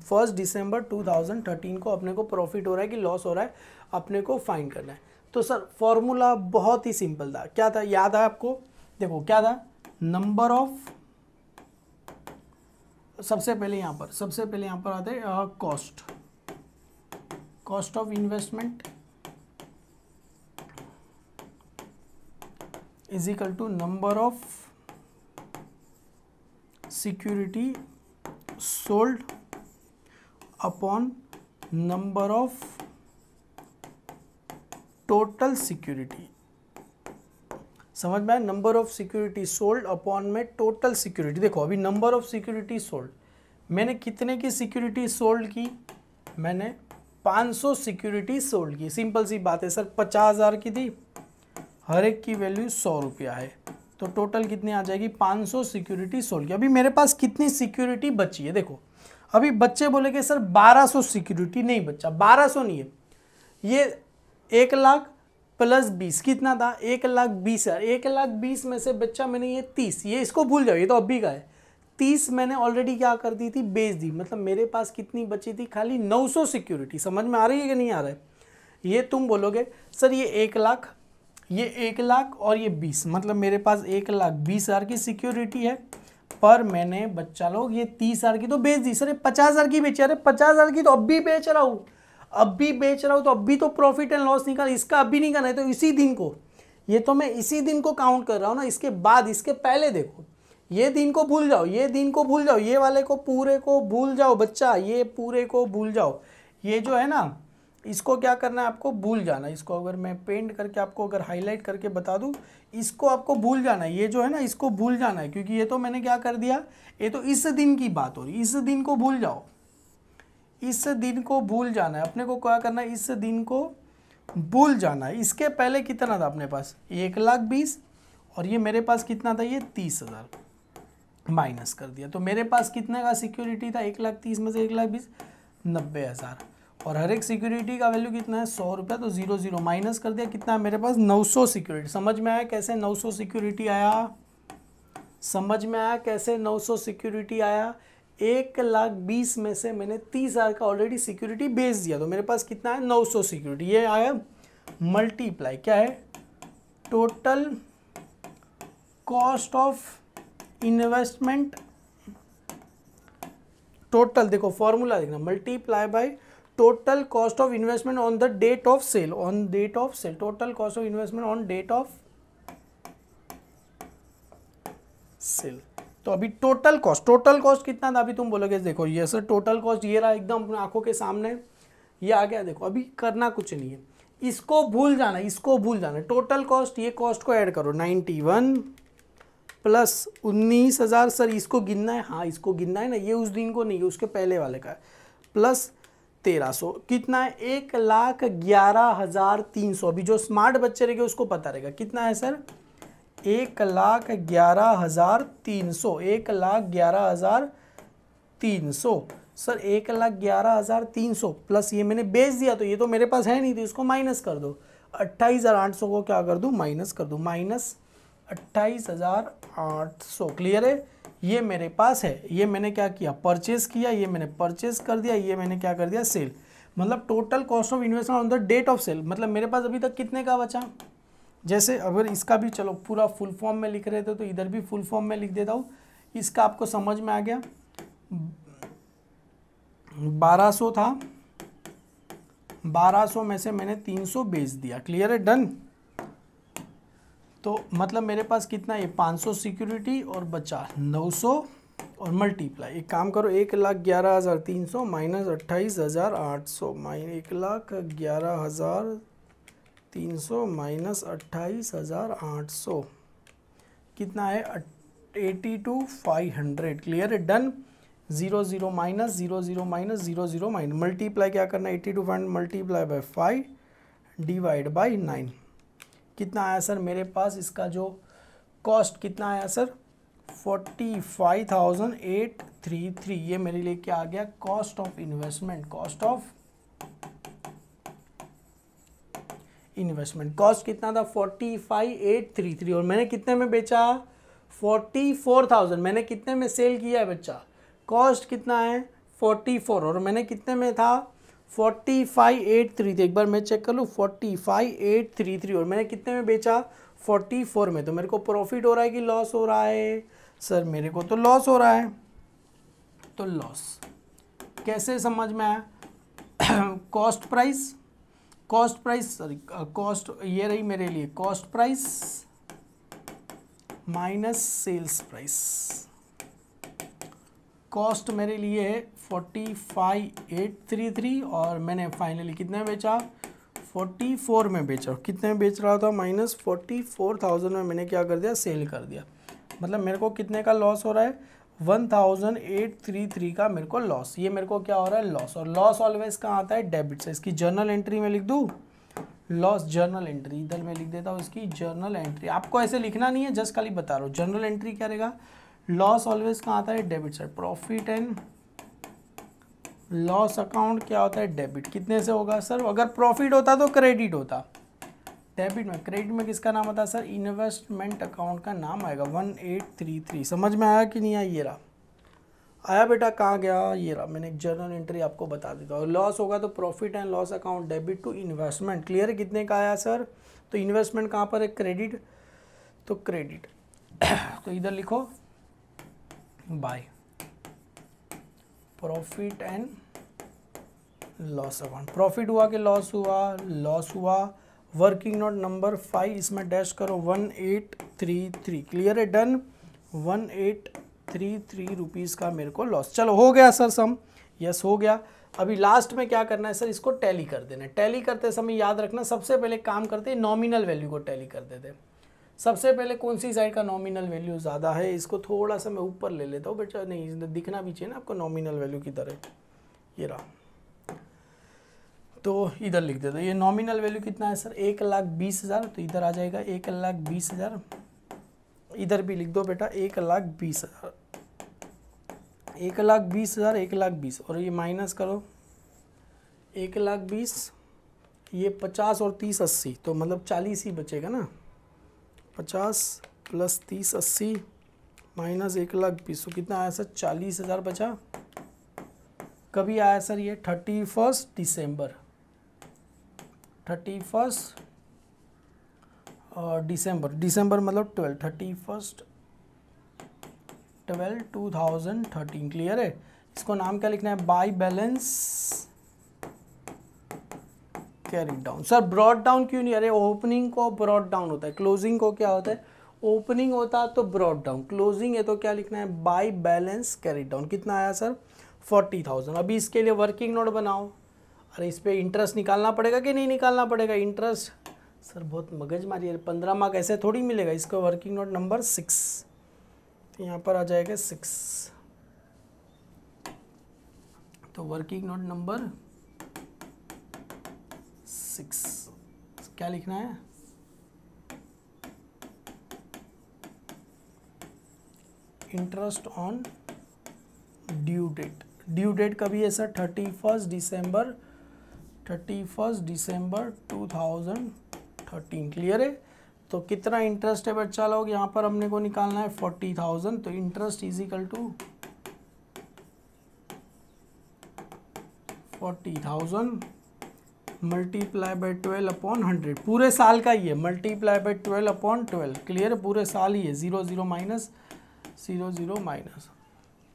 फर्स्ट दिसंबर टू थाउजेंड थर्टीन को अपने को प्रॉफिट हो रहा है कि लॉस हो रहा है अपने को फाइंड करना है तो सर फॉर्मूला बहुत ही सिंपल था क्या था याद है आपको देखो क्या था नंबर ऑफ सबसे पहले यहाँ पर सबसे पहले यहाँ पर आते cost cost of investment is equal to number of security sold upon number of total security समझ में number of security sold upon में टोटल सिक्योरिटी देखो अभी नंबर ऑफ सिक्योरिटी सोल्ड मैंने कितने की सिक्योरिटी सोल्ड की मैंने 500 सिक्योरिटी सोल्ड की सिंपल सी बात है सर 50,000 की थी हर एक की वैल्यू सौ रुपया है तो टोटल कितनी आ जाएगी 500 सिक्योरिटी सोल्व की अभी मेरे पास कितनी सिक्योरिटी बची है देखो अभी बच्चे बोले कि सर 1200 सिक्योरिटी नहीं बच्चा 1200 नहीं है ये एक लाख प्लस बीस कितना था एक लाख बीस हज़ार एक लाख बीस में से बच्चा मैंने ये तीस ये इसको भूल जाओ ये तो अभी का है तीस मैंने ऑलरेडी क्या कर दी थी बेच दी मतलब मेरे पास कितनी बची थी खाली नौ सौ सिक्योरिटी समझ में आ रही है कि नहीं आ रहा है ये तुम बोलोगे सर ये एक लाख ये एक लाख और ये बीस मतलब मेरे पास एक लाख बीस हज़ार की सिक्योरिटी है पर मैंने बच्चा लोग ये तीस हज़ार की तो बेच दी सर ये पचास हज़ार की बेची अरे पचास हज़ार की तो अब भी बेच रहा हूँ अब भी बेच रहा हूँ तो अब भी तो प्रॉफिट एंड लॉस निकाल इसका अभी नहीं करना है तो इसी दिन को ये तो मैं इसी दिन को काउंट कर रहा हूँ ना इसके बाद इसके पहले देखो ये दिन को भूल जाओ ये दिन को भूल जाओ ये वाले को पूरे को भूल जाओ बच्चा ये पूरे को भूल जाओ ये जो है ना इसको क्या करना है आपको भूल जाना इसको अगर मैं पेंट करके आपको अगर हाईलाइट करके बता दूँ इसको आपको भूल जाना है ये जो है ना इसको भूल जाना है क्योंकि ये तो मैंने क्या कर दिया ये तो इस दिन की बात हो रही इस दिन को भूल जाओ इस दिन को भूल जाना है अपने को क्या करना है इस दिन को भूल जाना है इसके पहले कितना था अपने पास एक लाख बीस और ये मेरे पास कितना था ये तीस हज़ार माइनस कर दिया तो मेरे पास कितने का सिक्योरिटी था एक लाख तीस में से एक लाख बीस नब्बे हज़ार और हर एक सिक्योरिटी का वैल्यू कितना है सौ रुपया तो जीरो जीरो माइनस कर दिया कितना है मेरे पास नौ सौ सिक्योरिटी समझ में आया कैसे नौ सौ सिक्योरिटी आया समझ में आया कैसे नौ सौ सिक्योरिटी आया एक लाख बीस में से मैंने तीस हज़ार का ऑलरेडी सिक्योरिटी बेच दिया तो मेरे पास कितना है नौ सौ सिक्योरिटी ये आया मल्टीप्लाई क्या है total cost of investment total देखो फॉर्मूला देखना multiply by total cost of investment on the date of sale on date of sale total cost of investment on date of sale तो अभी total cost total cost कितना था अभी तुम बोलोगे देखो ये सर टोटल कॉस्ट ये रहा एकदम अपने आंखों के सामने ये आ गया देखो अभी करना कुछ नहीं है इसको भूल जाना इसको भूल जाना टोटल कॉस्ट ये कॉस्ट को ऐड करो 91 प्लस उन्नीस हज़ार सर इसको गिनना है हाँ इसको गिनना है ना ये उस दिन को नहीं है उसके पहले वाले का है प्लस तेरह सौ कितना है एक लाख ग्यारह हज़ार तीन सौ अभी जो स्मार्ट बच्चे रहेंगे उसको पता रहेगा कितना है सर एक लाख ग्यारह हज़ार तीन सौ एक लाख ग्यारह हज़ार तीन सौ सर एक लाख ग्यारह हज़ार तीन सौ प्लस ये मैंने बेच दिया तो ये तो मेरे पास है नहीं तो इसको माइनस कर दो अट्ठाईस हज़ार आठ सौ को क्या कर दूँ माइनस कर दूँ माइनस अट्ठाईस हज़ार आठ सौ क्लियर है ये मेरे पास है ये मैंने क्या किया परचेस किया ये मैंने परचेस कर दिया ये मैंने क्या कर दिया सेल मतलब total cost of investment on the date of sale मतलब मेरे पास अभी तक कितने का बचा जैसे अगर इसका भी चलो पूरा फुल फॉर्म में लिख रहे थे तो इधर भी फुल फॉर्म में लिख देता हूँ इसका आपको समझ में आ गया बारह सौ था बारह सौ में से मैंने तीन सौ बेच दिया क्लियर है डन तो मतलब मेरे पास कितना है 500 सिक्योरिटी और बचा 900 और मल्टीप्लाई एक काम करो एक लाख ग्यारह हज़ार तीन सौ माइनस अट्ठाईस हज़ार आठ सौ माइन एक लाख ग्यारह हज़ार तीन सौ माइनस अट्ठाईस हज़ार आठ सौ कितना है eighty two five hundred clear है done zero zero minus zero zero minus zero zero minus multiply क्या करना है eighty two five multiply by five divide by nine कितना आया सर मेरे पास इसका जो कॉस्ट कितना आया sir forty five thousand eight three three ये मेरे लिए क्या आ गया cost of investment cost of investment cost कितना था forty five eight three three और मैंने कितने में बेचा फोर्टी फोर थाउजेंड मैंने कितने में सेल किया है बच्चा कॉस्ट कितना है फोर्टी फोर और मैंने कितने में था forty five eight three three एक बार मैं चेक कर लूँ forty five eight three three और मैंने कितने में बेचा फोर्टी फोर में तो मेरे को प्रॉफिट हो रहा है कि लॉस हो रहा है सर मेरे को तो लॉस हो रहा है तो लॉस कैसे समझ में आया cost price cost price sorry cost ये रही मेरे लिए cost price minus sales price cost मेरे लिए है forty five eight three three और मैंने फाइनली कितने बेचा फोर्टी फोर में बेच रहा कितने में बेच रहा था माइनस फोर्टी फोर थाउजेंड में मैंने क्या कर दिया सेल कर दिया मतलब मेरे को कितने का लॉस हो रहा है one thousand eight three three का मेरे को लॉस ये मेरे को क्या हो रहा है लॉस और लॉस ऑलवेज कहाँ आता है डेबिट से इसकी जर्नल एंट्री में लिख दूँ लॉस जर्नल एंट्री इधर मैं लिख देता हूँ इसकी जर्नल एंट्री आपको ऐसे लिखना नहीं है जस्ट खाली बता रहा हूँ जर्नल एंट्री क्या रहेगा लॉस ऑलवेज कहाँ आता है debit side profit and loss account क्या होता है डेबिट कितने से होगा सर अगर प्रॉफिट होता तो क्रेडिट होता डेबिट में क्रेडिट में किसका नाम आता है सर इन्वेस्टमेंट अकाउंट का नाम आएगा वन एट थ्री थ्री समझ में आया कि नहीं आया ये रहा आया बेटा कहाँ गया ये रहा मैंने एक जर्नल एंट्री आपको बता दी था लॉस होगा तो profit and loss account debit to investment clear कितने का आया सर तो इन्वेस्टमेंट कहाँ पर है क्रेडिट तो क्रेडिट तो इधर लिखो by profit and loss account profit हुआ कि लॉस हुआ लॉस हुआ वर्किंग नोट नंबर फाइव इसमें डैश करो one eight three three clear है done one eight three three rupees का मेरे को लॉस चलो हो गया सर सम यस हो गया अभी लास्ट में क्या करना है सर इसको टैली कर देना टैली करते समय याद रखना सबसे पहले काम करते नॉमिनल वैल्यू को टैली कर देते सबसे पहले कौन सी साइड का नॉमिनल वैल्यू ज़्यादा है इसको थोड़ा सा मैं ऊपर ले लेता हूँ बेटा नहीं दिखना भी चाहिए ना आपको नॉमिनल वैल्यू की तरह ये रहा तो इधर लिख देते ये नॉमिनल वैल्यू कितना है सर एक लाख बीस हज़ार तो इधर आ जाएगा एक लाख बीस हज़ार इधर भी लिख दो बेटा एक लाख बीस हज़ार एक लाख बीस हज़ार एक लाख बीस और ये माइनस करो एक लाख बीस ये पचास और तीस अस्सी तो मतलब चालीस ही बचेगा ना पचास प्लस तीस अस्सी माइनस एक लाख बीस सौ तो कितना आया सर चालीस हज़ार बचा कभी आया सर ये thirty first December thirty first December December मतलब twelve thirty first twelve two thousand thirteen clear है इसको नाम क्या लिखना है by balance carry down sir brought down क्यों नहीं अरे ओपनिंग को ब्रॉड डाउन होता है क्लोजिंग को क्या होता है ओपनिंग होता तो ब्रॉड डाउन क्लोजिंग है तो क्या लिखना है बाई बैलेंस कैरी डाउन कितना आया सर फोर्टी थाउजेंड अभी इसके लिए वर्किंग नोट बनाओ अरे इस पर इंटरेस्ट निकालना पड़ेगा कि नहीं निकालना पड़ेगा इंटरेस्ट सर बहुत मगज मारी है पंद्रह मार्क ऐसे थोड़ी मिलेगा इसका वर्किंग नोट नंबर सिक्स तो यहाँ पर आ जाएगा सिक्स तो वर्किंग नोट नंबर सिक्स क्या लिखना है interest on due date due date कभी है sir thirty first December thirty first December two thousand thirteen clear है तो कितना इंटरेस्ट है बच्चा लोग यहाँ पर हमने को निकालना है फोर्टी थाउजेंड तो interest is equal to forty thousand multiply by twelve upon hundred पूरे साल का ही है multiply by twelve upon twelve clear है पूरे साल ही है zero zero minus zero zero minus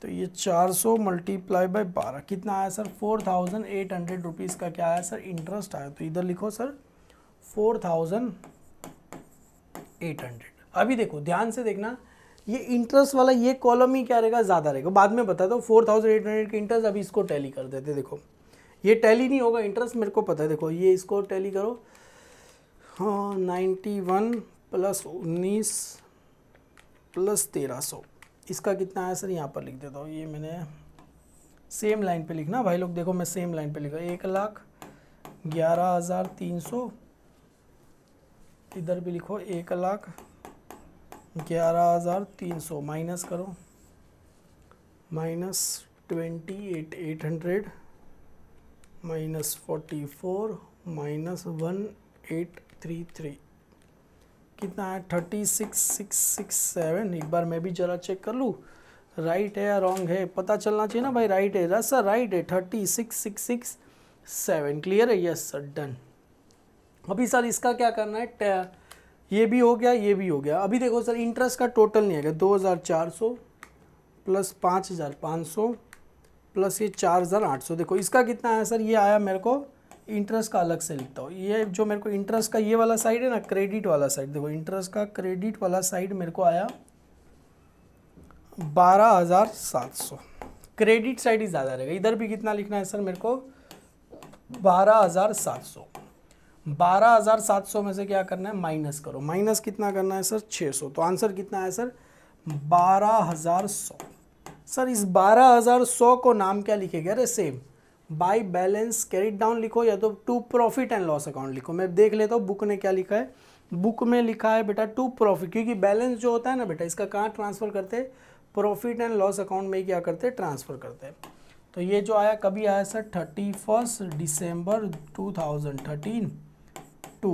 तो ये चार सौ मल्टीप्लाई बाई बारह कितना आया sir four thousand eight hundred rupees का क्या आया सर इंटरेस्ट आया तो इधर लिखो sir four thousand eight hundred अभी देखो ध्यान से देखना ये इंटरेस्ट वाला ये कॉलम ही क्या रहेगा ज़्यादा रहेगा बाद में बता दो फोर थाउजेंड एट हंड्रेड के इंटरेस्ट अभी इसको टैली कर देते देखो ये टैली नहीं होगा इंटरेस्ट मेरे को पता है देखो ये इसको टैली करो हाँ नाइन्टी वन प्लस उन्नीस प्लस तेरह सौ इसका कितना है सर यहाँ पर लिख देता हूँ ये मैंने सेम लाइन पे लिखना भाई लोग देखो मैं सेम लाइन पे लिखा एक लाख ग्यारह हज़ार तीन सौ इधर भी लिखो एक लाख ग्यारह हज़ार तीन सौ माइनस करो minus twenty eight eight hundred minus forty four minus one eight three three कितना है thirty six six six seven एक बार मैं भी ज़रा चेक कर लूँ राइट है या रॉन्ग है पता चलना चाहिए ना भाई राइट है रस सर राइट है thirty six six six seven clear है यस सर डन अभी सर इसका क्या करना है ये भी हो गया ये भी हो गया अभी देखो सर इंटरेस्ट का टोटल नहीं आएगा दो हज़ार चार सौ प्लस पाँच हज़ार पाँच सौ प्लस ये चार हज़ार आठ सौ देखो इसका कितना आया सर ये आया मेरे को इंटरेस्ट का अलग से लिखता हूँ ये जो मेरे को इंटरेस्ट का ये वाला साइड है ना क्रेडिट वाला साइड देखो इंटरेस्ट का क्रेडिट वाला साइड मेरे को आया बारह हज़ार सात सौ क्रेडिट साइड ही ज़्यादा रहेगा इधर भी कितना लिखना है सर मेरे को बारह हज़ार सात सौ बारह हज़ार सात सौ में से क्या करना है माइनस करो माइनस कितना करना है सर छः सौ तो आंसर कितना है सर बारह हज़ार सौ सर इस बारह हज़ार सौ को नाम क्या लिखेगा अरे same by balance carried down लिखो या तो to profit and loss account लिखो मैं देख लेता हूँ बुक ने क्या लिखा है बुक में लिखा है बेटा टू प्रॉफिट क्योंकि बैलेंस जो होता है ना बेटा इसका कहाँ ट्रांसफ़र करते हैं प्रॉफिट एंड लॉस अकाउंट में क्या करते हैं ट्रांसफ़र करते हैं तो ये जो आया कभी आया sir thirty first December two thousand thirteen to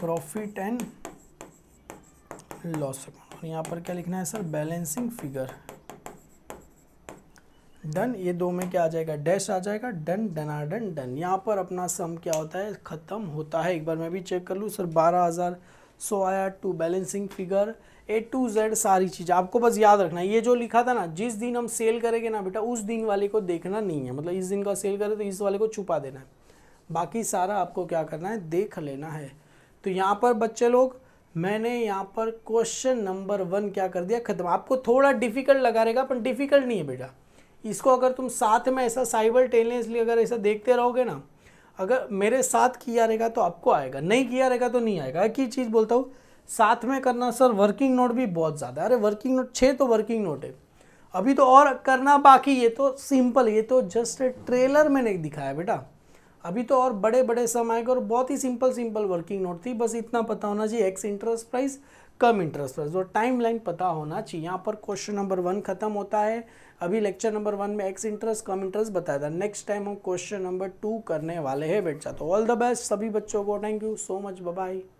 profit and loss account और यहाँ पर क्या लिखना है सर बैलेंसिंग फिगर डन ये दो में क्या आ जाएगा डैश आ जाएगा डन आर डन यहाँ पर अपना सम क्या होता है ख़त्म होता है एक बार मैं भी चेक कर लूँ सर बारह हज़ार सो आया to balancing figure A to Z सारी चीज़ आपको बस याद रखना है ये जो लिखा था ना जिस दिन हम सेल करेंगे ना बेटा उस दिन वाले को देखना नहीं है मतलब इस दिन का सेल करें तो इस वाले को छुपा देना है बाकी सारा आपको क्या करना है देख लेना है तो यहाँ पर बच्चे लोग मैंने यहाँ पर क्वेश्चन नंबर वन क्या कर दिया खत्म आपको थोड़ा डिफिकल्ट लगा रहेगा पर डिफिकल्ट नहीं है बेटा इसको अगर तुम साथ में ऐसा साइबर टेनलेसली अगर ऐसा देखते रहोगे ना अगर मेरे साथ किया रहेगा तो आपको आएगा नहीं किया रहेगा तो नहीं आएगा एक ही चीज़ बोलता हूँ साथ में करना सर वर्किंग नोट भी बहुत ज़्यादा है अरे वर्किंग नोट छः तो वर्किंग नोट है अभी तो और करना बाकी ये तो सिंपल ये तो जस्ट ट्रेलर मैंने दिखाया बेटा अभी तो और बड़े बड़े सम आएगा और बहुत ही सिंपल सिंपल वर्किंग नोट थी बस इतना पता होना चाहिए ex interest price cum interest price और टाइम लाइन पता होना चाहिए यहाँ पर क्वेश्चन नंबर वन खत्म होता है अभी लेक्चर नंबर वन में एक्स इंटरेस्ट कम इंटरेस्ट बताया था नेक्स्ट टाइम हम क्वेश्चन नंबर टू करने वाले हैं बेटा तो ऑल द बेस्ट सभी बच्चों को thank you so much bye